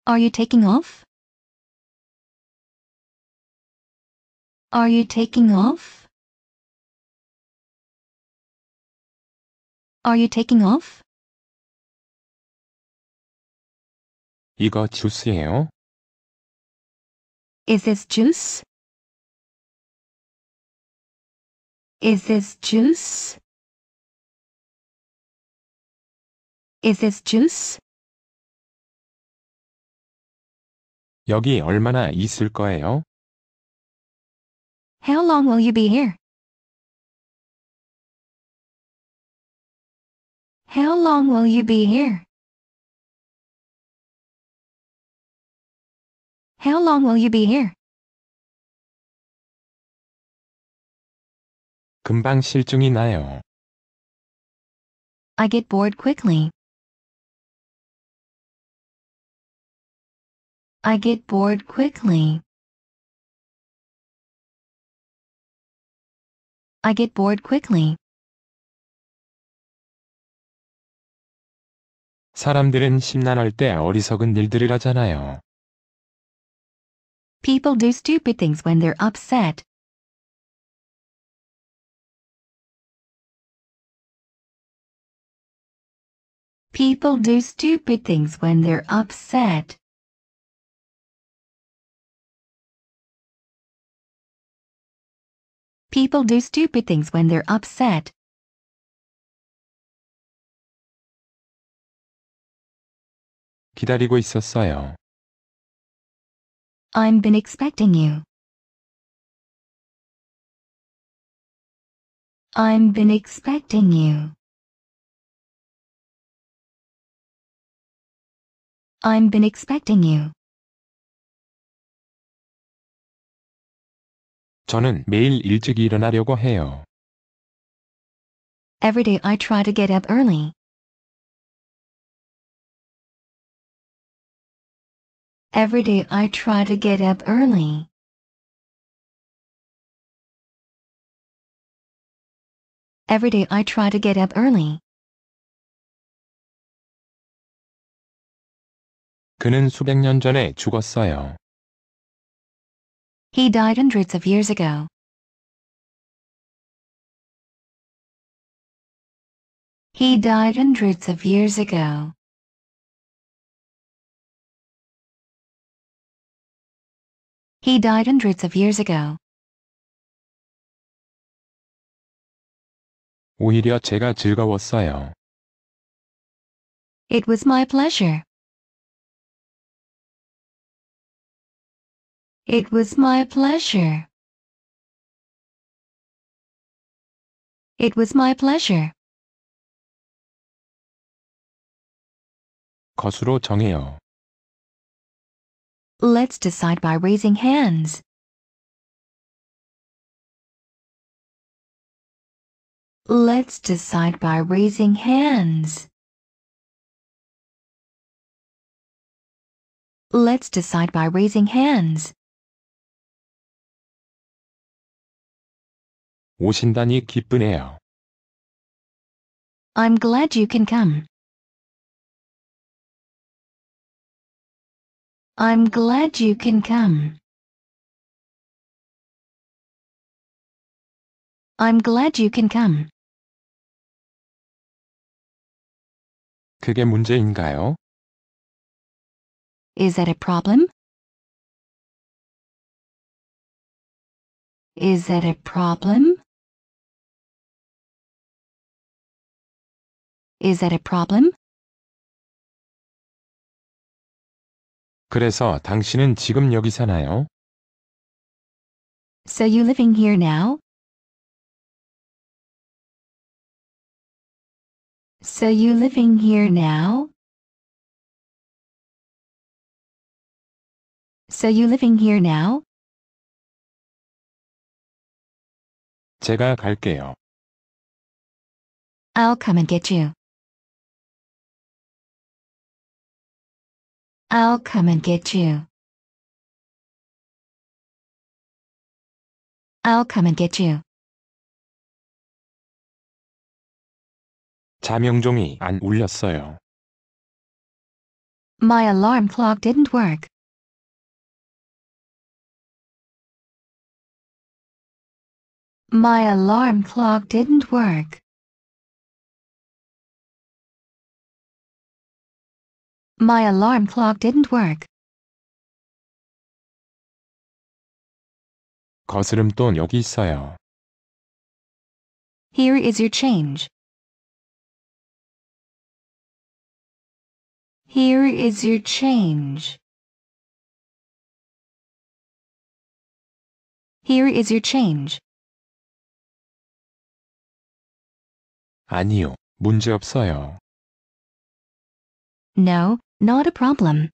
Are you taking off? Are you taking off? Are you taking off? 이거 주스예요? Is this juice? Is this juice? Is this juice? 여기 얼마나 있을 거예요? How long will you be here? How long will you be here? How long will you be here? 금방 실증이 나요. I get bored quickly. I get bored quickly. I get bored quickly. 사람들은 심란할 때 어리석은 일들을 하잖아요. People do stupid things when they're upset. People do stupid things when they're upset. People do stupid things when they're upset. 기다리고 있었어요. I've been expecting you. I've been expecting you. I've been expecting you. 저는 매일 일찍 일어나려고 해요. Every day I try to get up early. Every day I try to get up early. Every day I try to get up early. 그는 수백 년 전에 죽었어요. He died hundreds of years ago. He died hundreds of years ago. He died hundreds of years ago. 오히려 제가 즐거웠어요. It was my pleasure. It was my pleasure. It was my pleasure. 거수로 정해요. Let's decide by raising hands. Let's decide by raising hands. Let's decide by raising hands. 오신다니 기쁘네요. I'm glad you can come. I'm glad you can come. I'm glad you can come. 그게 문제인가요? Is that a problem? Is that a problem? Is that a problem? 그래서 당신은 지금 여기 사나요? So you living here now? So you living here now? So you living here now? 제가 갈게요. I'll come and get you. I'll come and get you. I'll come and get you. 자명종이 안 울렸어요. My alarm clock didn't work. My alarm clock didn't work. My alarm clock didn't work. 거스름돈 여기 있어요. Here is your change. Here is your change. Here is your change. 아니요, 문제 없어요. No, not a problem.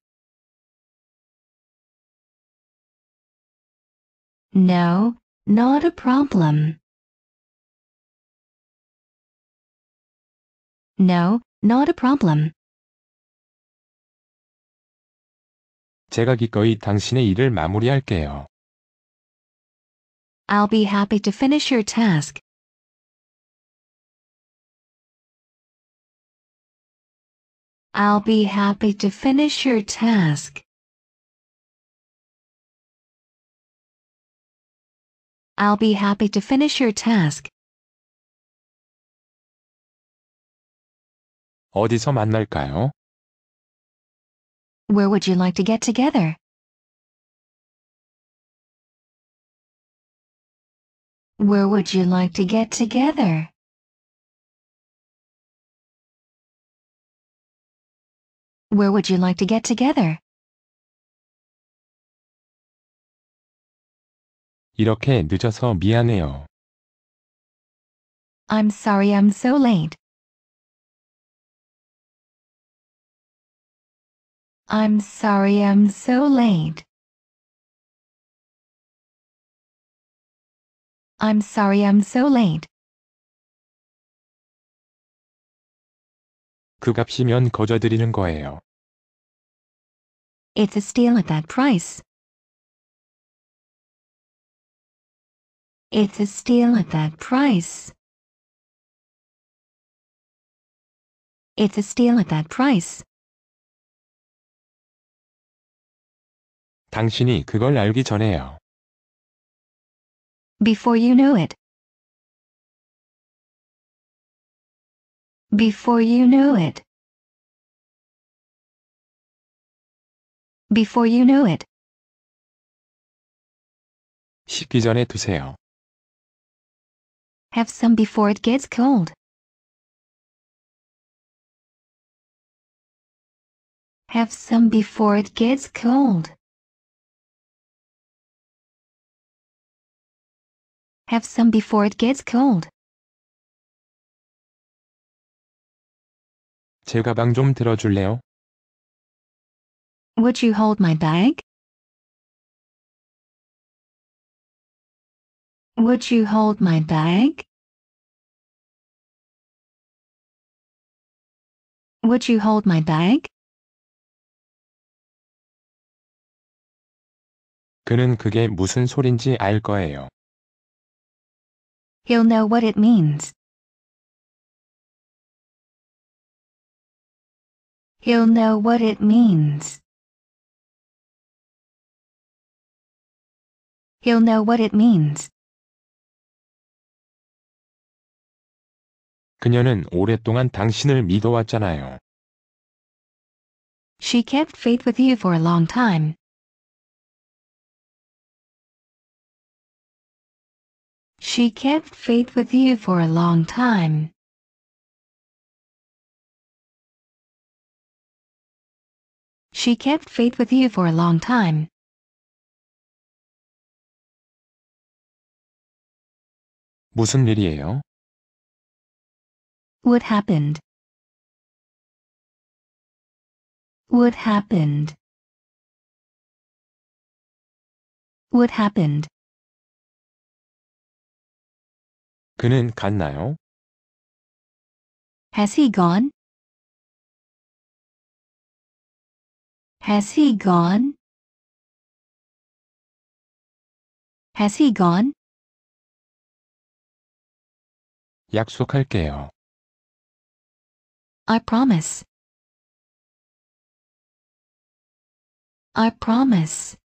No, not a problem. No, not a problem. 제가 기꺼이 당신의 일을 마무리할게요. I'll be happy to finish your task. I'll be happy to finish your task. I'll be happy to finish your task. 어디서 만날까요? Where would you like to get together? Where would you like to get together? Where would you like to get together? 이렇게 늦어서 미안해요. I'm sorry I'm so late. I'm sorry I'm so late. I'm sorry I'm so late. 그 값이면 거저 드리는 거예요. It's a steal at that price. It's a steal at that price. It's a steal at that price. 당신이 그걸 알기 전에요. Before you know it. Before you knew it. Before you knew it. 식기 전에 드세요. Have some before it gets cold. Have some before it gets cold. Have some before it gets cold. 제 가방 좀 들어줄래요? Would you hold my bag? Would you hold my bag? Would you hold my bag? 그는 그게 무슨 소린지 알 거예요. He'll know what it means. he'll know what it means. He'll know what it means. 그녀는 오랫동안 당신을 믿어왔잖아요. She kept faith with you for a long time. She kept faith with you for a long time. She kept faith with you for a long time. 무슨 일이에요? What happened? What happened? What happened? 그는 갔나요? Has he gone? Has he gone? Has he gone? 약속할게요. I promise. I promise.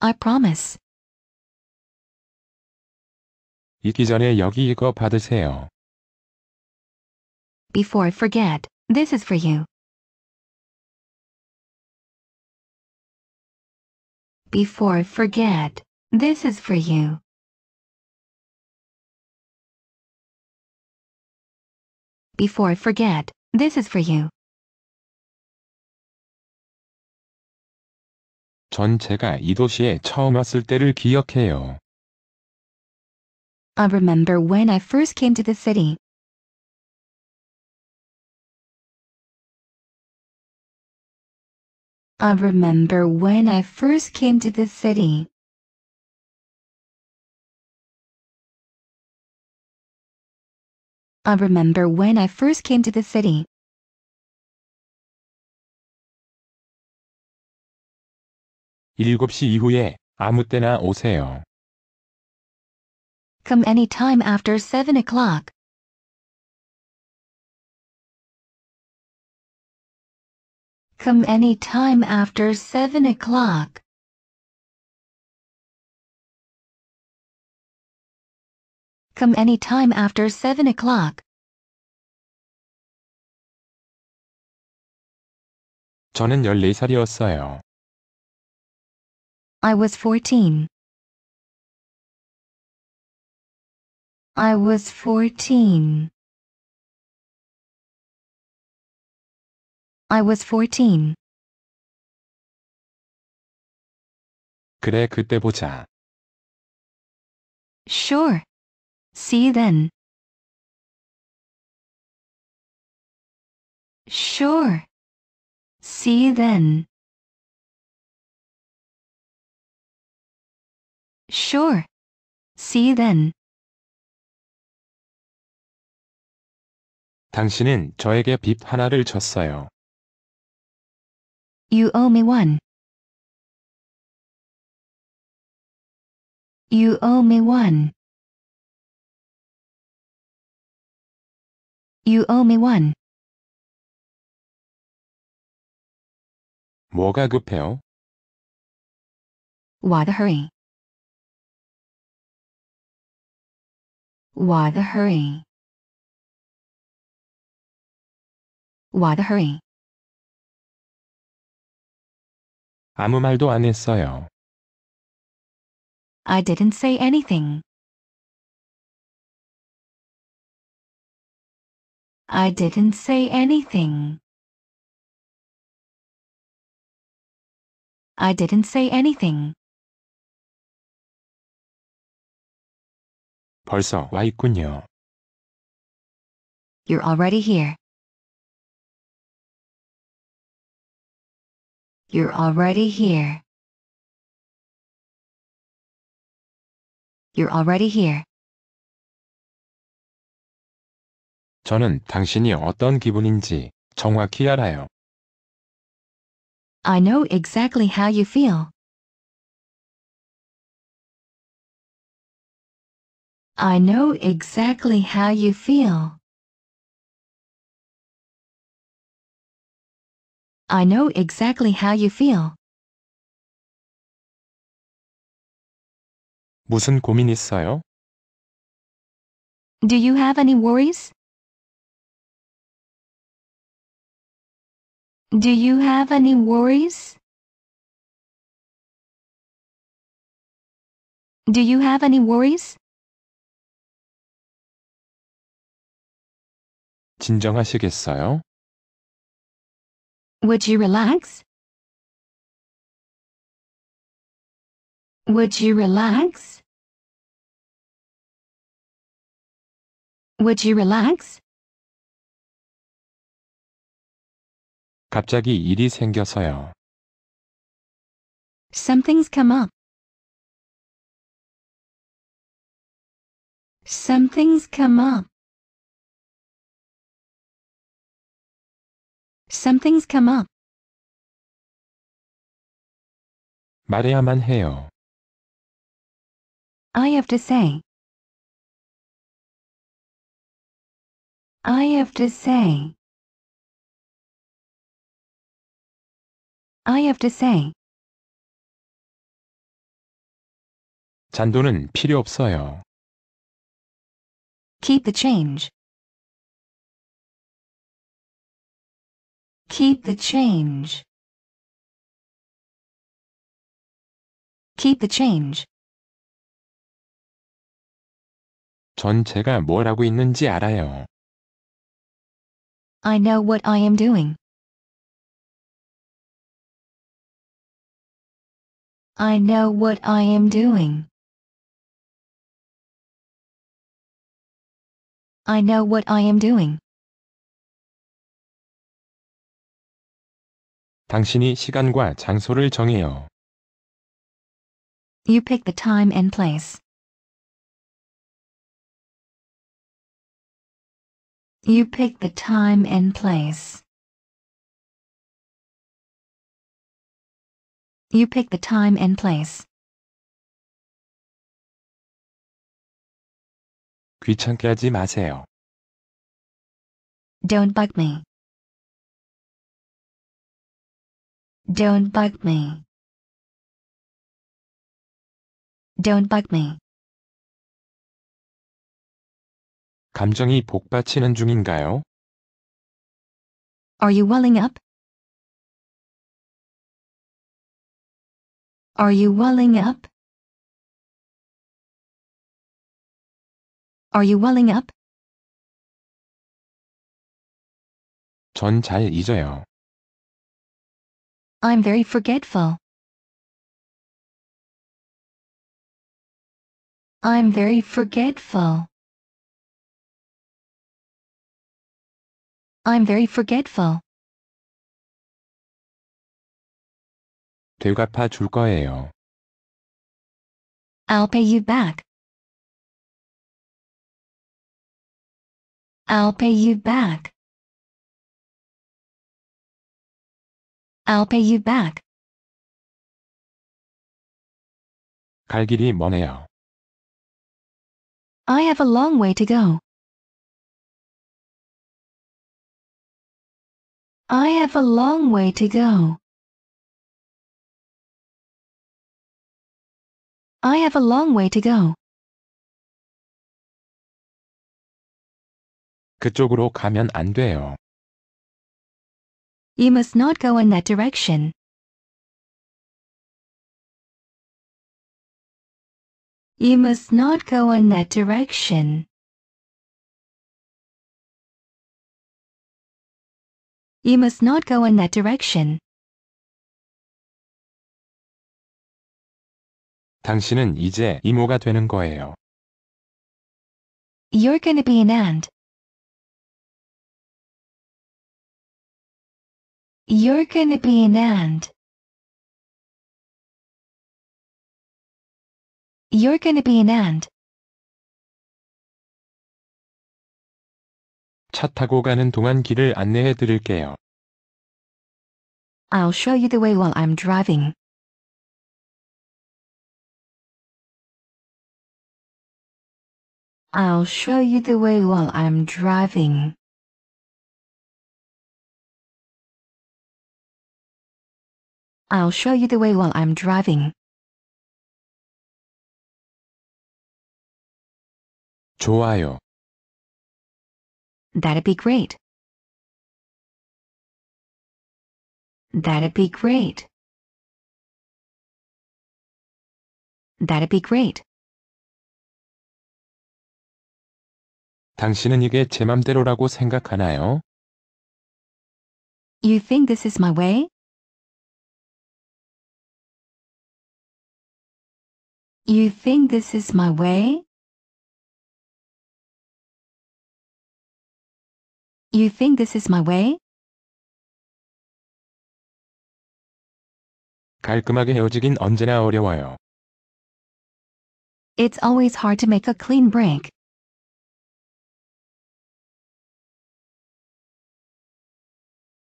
I promise. 잊기 전에 여기 이거 받으세요. Before I forget, this is for you. before I forget. This is for you. Before I forget, this is for you. 전 제가 이 도시에 처음 왔을 때를 기억해요. I remember when I first came to the city. I remember when I first came to the city. I remember when I first came to the city. Come any time after 7 o'clock. Come any time after 7 o'clock. Come any time after 7 o'clock. 저는 14살이었어요. I was 14. I was 14. I was 14. 그래 그때 보자. Sure. See you then. Sure. See you then. Sure. See you then. 당신은 저에게 빕 하나를 줬어요. You owe me one. You owe me one. You owe me one. 뭐가 급해요? Why the hurry? Why the hurry? Why the hurry? 아무 말도 안 했어요. I didn't say anything. I didn't say anything. I didn't say anything. 벌써 와 있군요. You're already here. You're already here. You're already here. 저는 당신이 어떤 기분인지 정확히 알아요. I know exactly how you feel. I know exactly how you feel. I know exactly how you feel. 무슨 고민 있어요? Do you have any worries? Do you have any worries? Do you have any worries? 진정하시겠어요? Would you relax? Would you relax? Would you relax? 갑자기 일이 생겨서요. Something's come up. Something's come up. Something's come up. 말해야만 해요. I have to say. I have to say. I have to say. 잔돈은 필요 없어요. Keep the change. Keep the change. Keep the change. 전 제가 뭘 하고 있는지 알아요. I know what I am doing. I know what I am doing. I know what I am doing. 당신이 시간과 장소를 정해요. You pick the time and place. You pick the time and place. You pick the time and place. 귀찮게 하지 마세요. Don't bug me. Don't bug me. Don't bug me. 감정이 복받치는 중인가요? Are you welling up? Are you welling up? Are you welling up? 전 잊어요. I'm very forgetful. I'm very forgetful. I'm very forgetful. 줄 줄 거예요. I'll pay you back. I'll pay you back. I'll pay you back. 갈 길이 머네요. I have a long way to go. I have a long way to go. I have a long way to go. 그쪽으로 가면 안 돼요. You must not go in that direction. You must not go in that direction. You must not go in that direction. 당신은 이제 이모가 되는 거예요. You're gonna be an aunt. You're gonna be an ant. You're gonna be an ant. 차 타고 가는 동안 길을 안내해 드릴게요. I'll show you the way while I'm driving. I'll show you the way while I'm driving. I'll show you the way while I'm driving. 좋아요. That'd be great. That'd be great. That'd be great. 당신은 이게 제 맘대로라고 생각하나요? You think this is my way? You think this is my way? You think this is my way? 깔끔하게 헤어지긴 언제나 어려워요. It's always hard to make a clean break.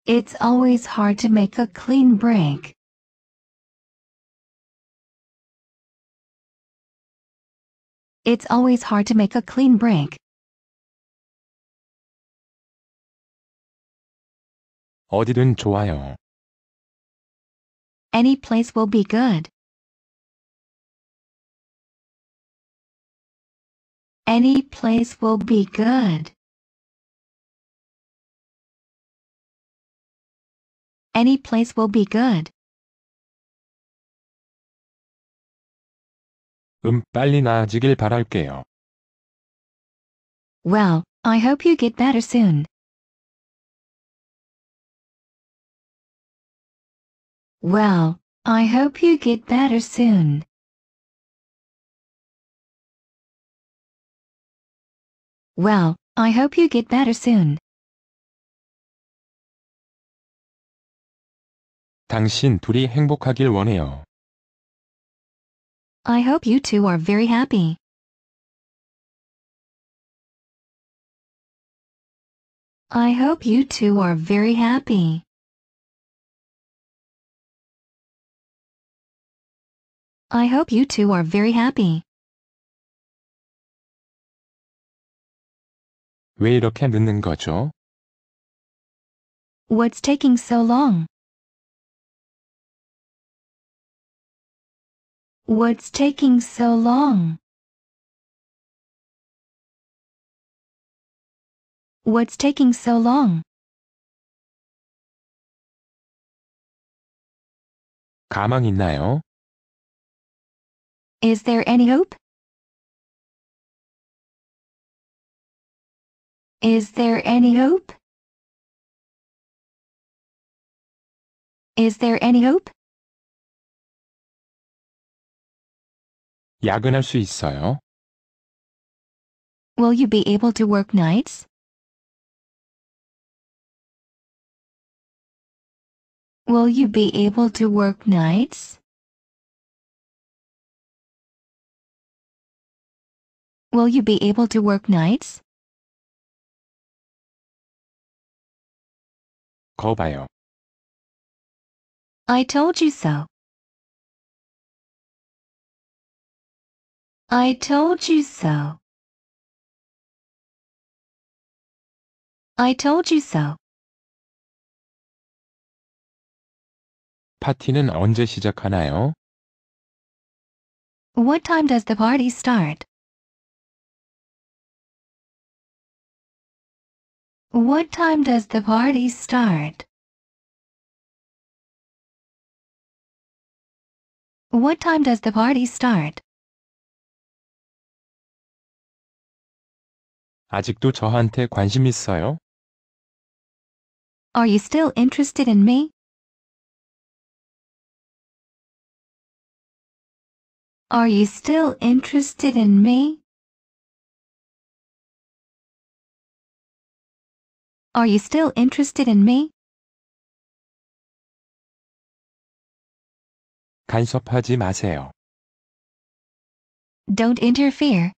It's always hard to make a clean break. It's always hard to make a clean break. 어디든 좋아요. Any place will be good. Any place will be good. Any place will be good. 음, 빨리 나아지길 바랄게요. Well, I hope you get better soon. Well, I hope you get better soon. Well, I hope you get better soon. 당신 둘이 행복하길 원해요. I hope you two are very happy. I hope you two are very happy. I hope you two are very happy. 왜 이렇게 늦는 거죠? What's taking so long? What's taking so long? What's taking so long? 가망 있나요? Is there any hope? Is there any hope? Is there any hope? Will you be able to work nights? Will you be able to work nights? Will you be able to work nights? 거 봐요. I told you so. I told you so. I told you so. 파티는 언제 시작하나요? What time does the party start? What time does the party start? What time does the party start? 아직도 저한테 관심 있어요? Are you still interested in me? Are you still interested in me? Are you still interested in me? 간섭하지 마세요. Don't interfere.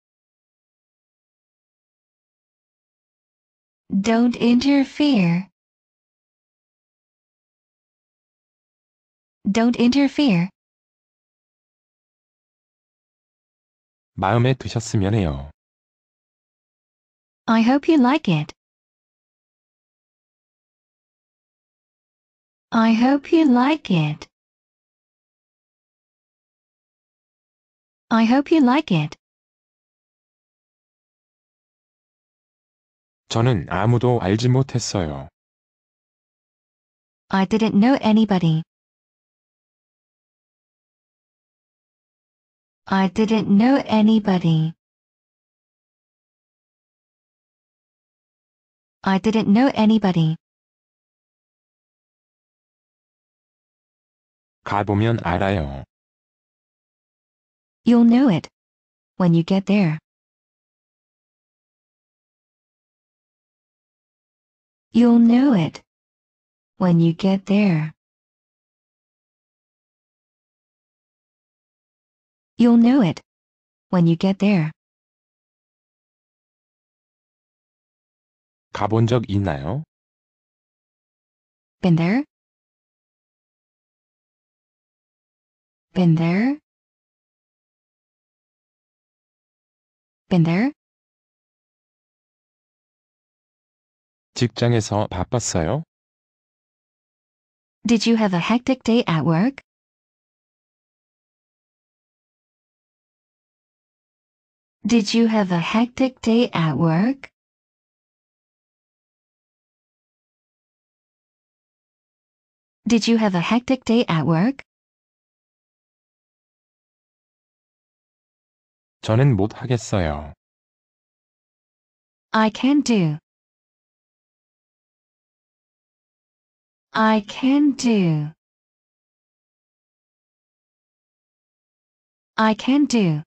Don't interfere. Don't interfere. 마음에 드셨으면 해요. I hope you like it. I hope you like it. I hope you like it. 저는 아무도 알지 못했어요. I didn't know anybody. I didn't know anybody. I didn't know anybody. 가보면 알아요. You'll know it when you get there. You'll know it when you get there. You'll know it when you get there. 가본 적 있나요? Been there? Been there? Been there? Did you have a hectic day at work? Did you have a hectic day at work? Did you have a hectic day at work? I can't do. I can do. I can do.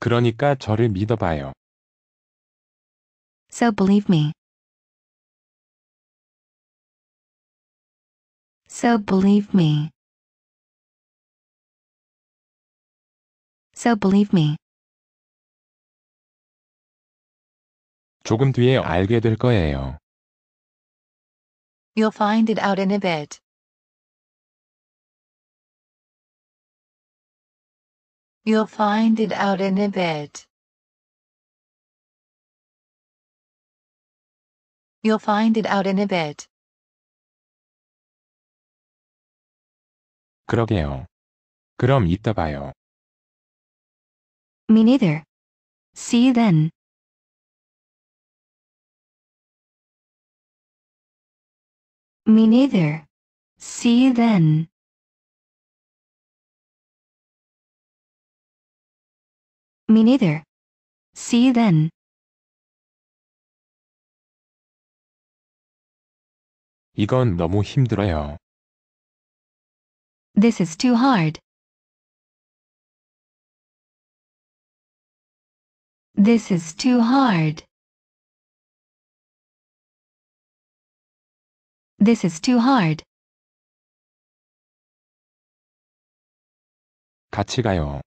그러니까 저를 믿어봐요. So believe me. So believe me. So believe me. 조금 뒤에 알게 될 거예요. You'll find it out in a bit. You'll find it out in a bit. You'll find it out in a bit. 그러게요. 그럼 이따 봐요. Me neither. See you then. Me neither. See you then. Me neither. See you then. This is too hard. This is too hard. This is too hard. 같이 가요.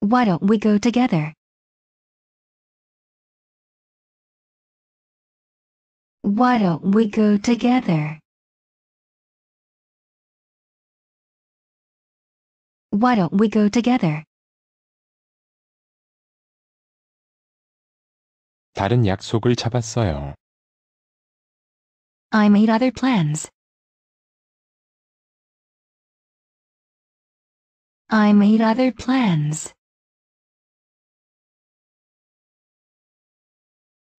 Why don't we go together? Why don't we go together? Why don't we go together? 다른 약속을 잡았어요. I made other plans. I made other plans.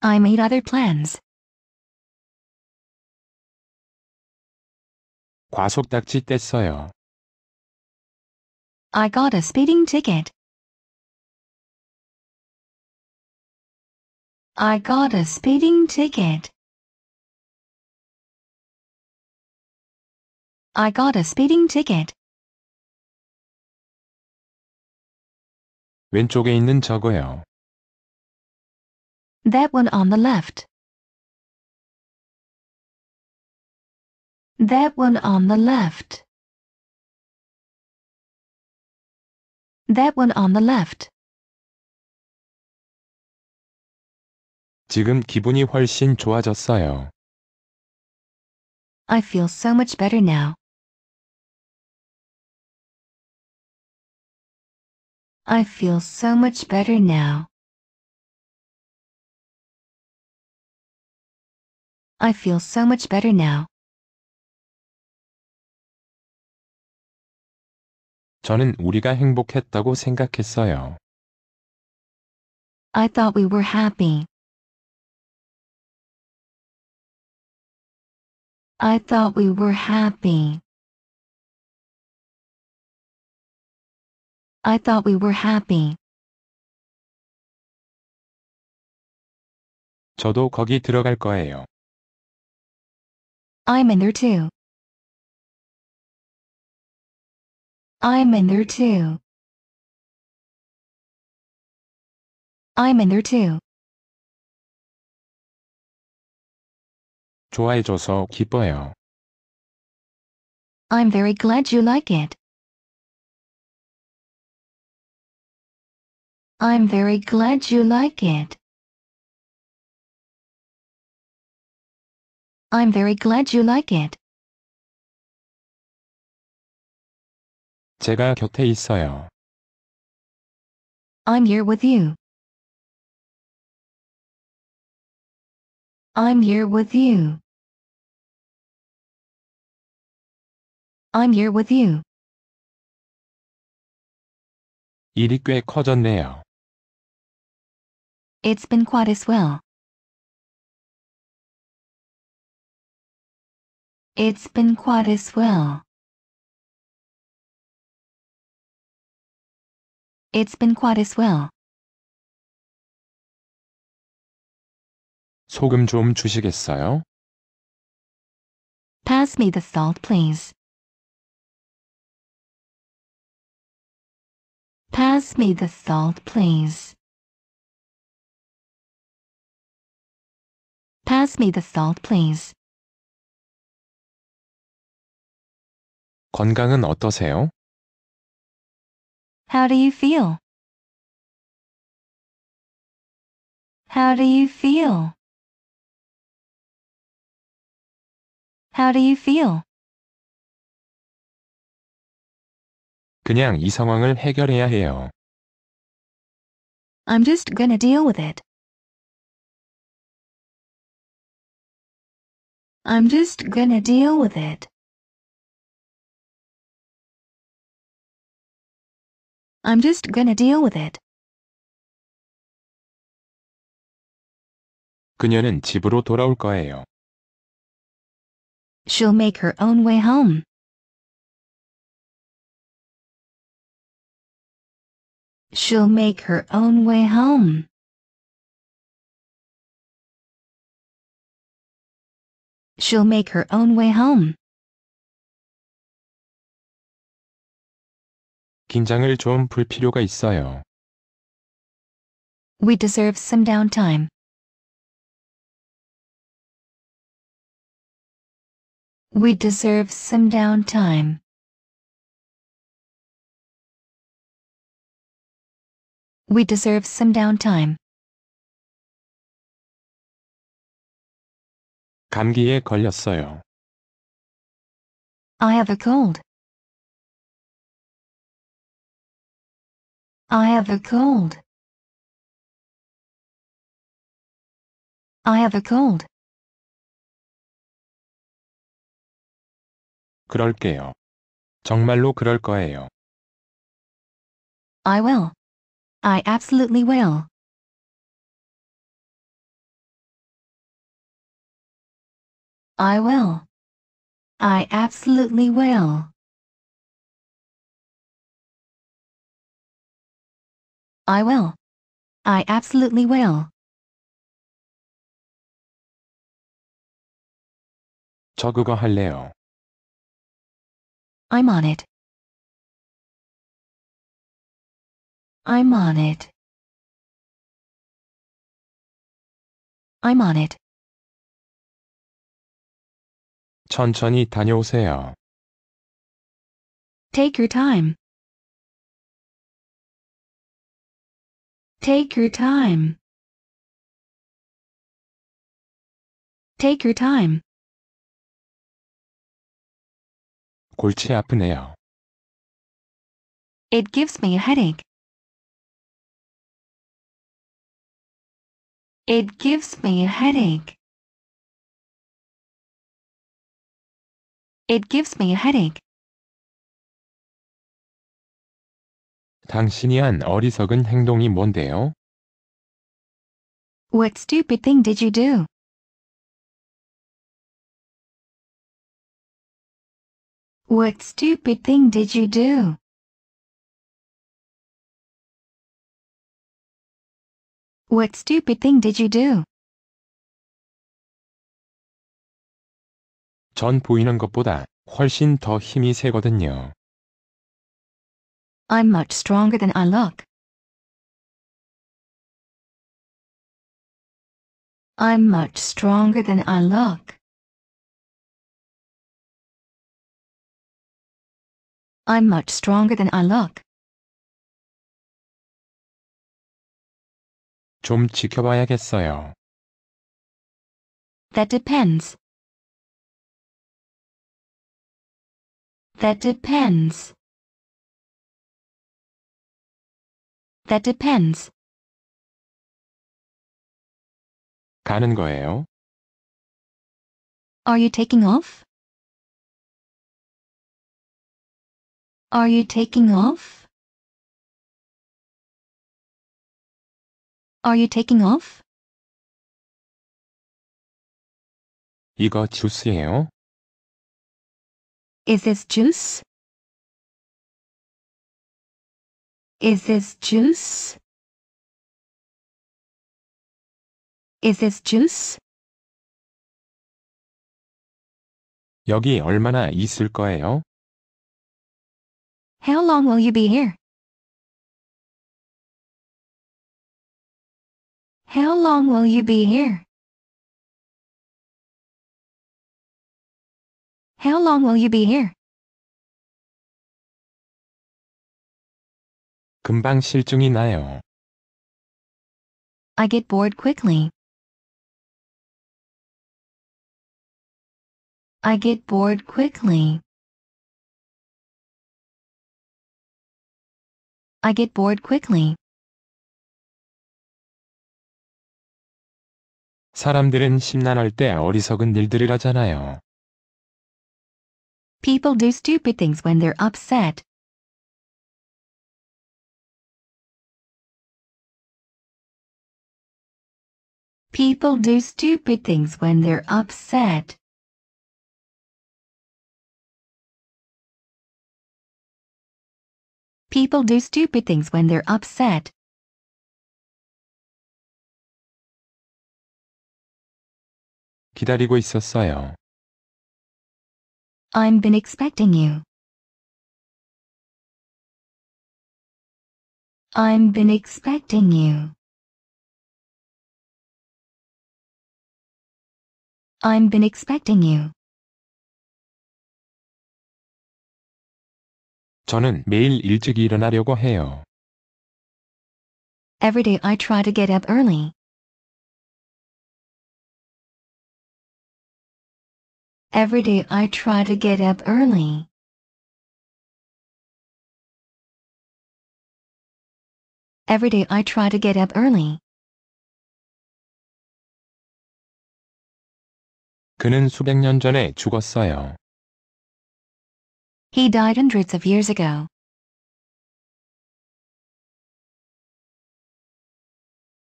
I made other plans. 과속딱지 뗐어요. I got a speeding ticket. I got a speeding ticket. I got a speeding ticket. 왼쪽에 있는 저거요. That one on the left. That one on the left. That one on the left. 지금 기분이 훨씬 좋아졌어요. I feel so much better now. I feel so much better now. I feel so much better now. 저는 우리가 행복했다고 생각했어요. I thought we were happy. I thought we were happy. I thought we were happy. 저도 거기 들어갈 거예요. I'm in there too. I'm in there too. I'm in there too. 좋아해줘서 기뻐요. I'm very glad you like it. I'm very glad you like it. I'm very glad you like it. 제가 곁에 있어요. I'm here with you. I'm here with you. I'm here with you. 일이 꽤 커졌네요. It's been quite as well. It's been quite as well. It's been quite as well. 소금 좀 주시겠어요? Pass me the salt, please. Pass me the salt, please. Pass me the salt, please. 건강은 어떠세요? How do you feel? How do you feel? How do you feel? 그냥 이 상황을 해결해야 해요. I'm just gonna deal with it. I'm just gonna deal with it. I'm just gonna deal with it. 그녀는 집으로 돌아올 거예요. She'll make her own way home. She'll make her own way home. she'll make her own way home. 긴장을 좀 필요가 있어요. We deserve some downtime. We deserve some downtime. We deserve some downtime. 감기에 걸렸어요. I have a cold. I have a cold. I have a cold. 그럴게요. 정말로 그럴 거예요. I will. I absolutely will. I will. I absolutely will. I will. I absolutely will. 할래요. I'm on it. I'm on it. I'm on it. 천천히 다녀오세요. Take your time. Take your time. Take your time. 골치 아프네요. It gives me a headache. It gives me a headache. It gives me a headache. 당신이 한 어리석은 행동이 뭔데요? What stupid thing did you do? What stupid thing did you do? What stupid thing did you do? 전 보이는 것보다 훨씬 더 힘이 세거든요. I'm much stronger than I look. I'm much stronger than I look. I'm much stronger than I look. 좀 지켜봐야겠어요. That depends. That depends. That depends. 가는 거예요? Are you taking off? Are you taking off? Are you taking off? 이거 주스예요? Is this juice? Is this juice? Is this juice? 여기 얼마나 있을 거예요? How long will you be here? How long will you be here? How long will you be here? 금방 실증이 나요. I get bored quickly. I get bored quickly. I get bored quickly. 사람들은 심란할 때 어리석은 일들을 하잖아요. People do stupid things when they're upset. People do stupid things when they're upset. People do stupid things when they're upset. 기다리고 있었어요. I've been expecting you. I've been expecting you. I've been expecting you. 저는 매일 일찍 일어나려고 해요. Every day I try to get up early. Every day I try to get up early. Every day I try to get up early. 그는 수백 년 전에 죽었어요. He died hundreds of years ago.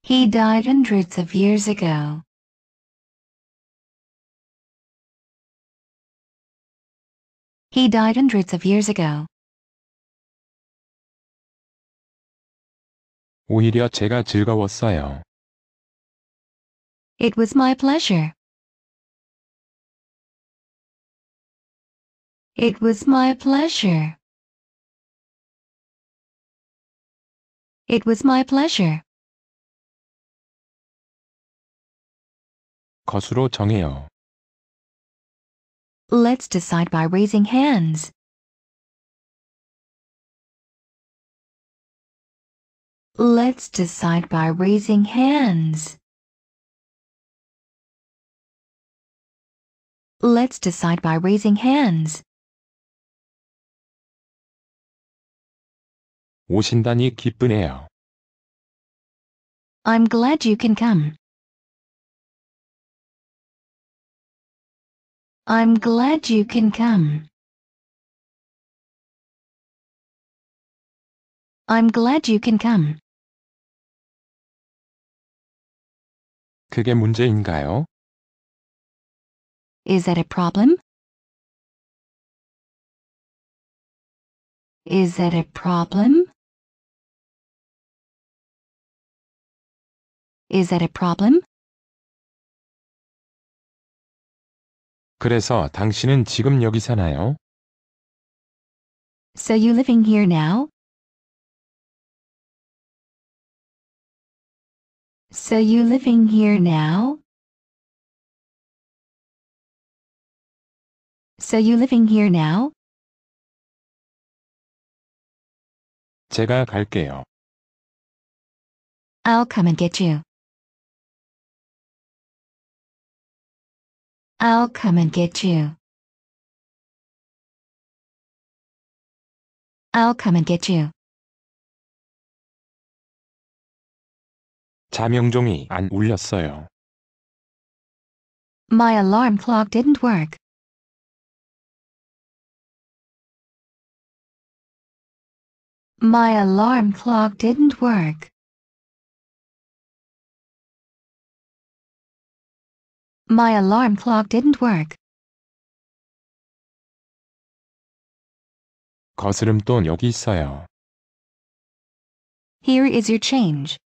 He died hundreds of years ago. He died hundreds of years ago. 오히려 제가 즐거웠어요. It was my pleasure. It was my pleasure. It was my pleasure. 거수로 정해요. Let's decide by raising hands. Let's decide by raising hands. Let's decide by raising hands. 오신다니 기쁘네요. I'm glad you can come. I'm glad you can come. I'm glad you can come. 그게 문제인가요? Is that a problem? Is that a problem? Is that a problem? 그래서 당신은 지금 여기 사나요? So you living here now? So you living here now? So you living here now? 제가 갈게요. I'll come and get you. I'll come and get you. I'll come and get you. 자명종이 안 울렸어요. My alarm clock didn't work. My alarm clock didn't work. My alarm clock didn't work. 거스름돈 여기 있어요. Here is your change.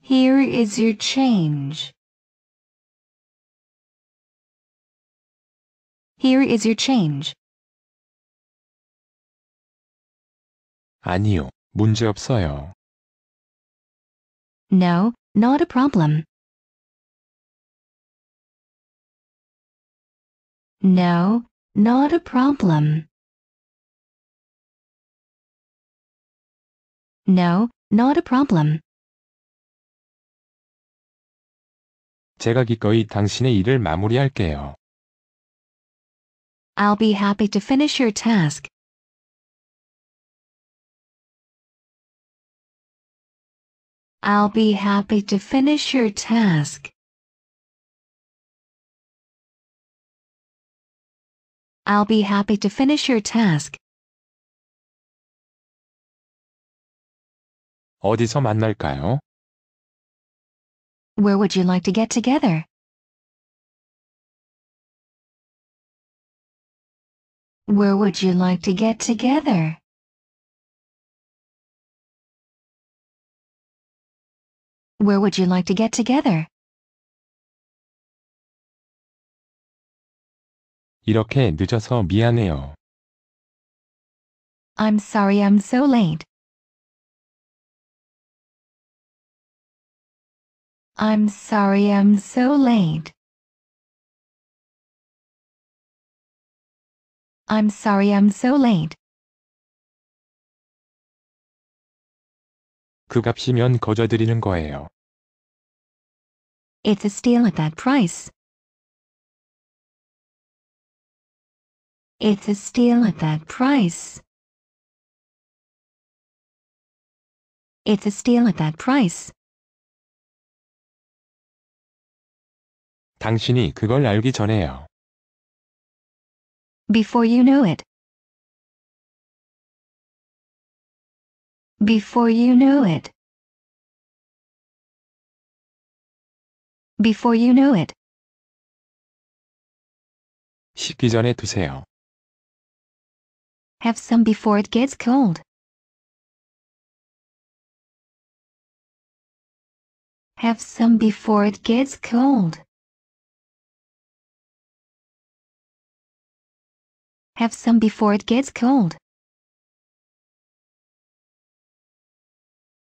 Here is your change. Here is your change. 아니요, 문제 없어요. No, not a problem. No, not a problem. No, not a problem. 제가 기꺼이 당신의 일을 마무리할게요. I'll be happy to finish your task. I'll be happy to finish your task. I'll be happy to finish your task. 어디서 만날까요? Where would you like to get together? Where would you like to get together? Where would you like to get together? 이렇게 늦어서 미안해요. I'm sorry I'm so late. I'm sorry I'm so late. I'm sorry I'm so late. 그 값이면 거저 드리는 거예요. It's a steal at that price. It's a steal at that price. It's a steal at that price. 당신이 그걸 알기 전에요. Before you know it. Before you know it. before you know it. 식기 전에 드세요. Have some before it gets cold. Have some before it gets cold. Have some before it gets cold.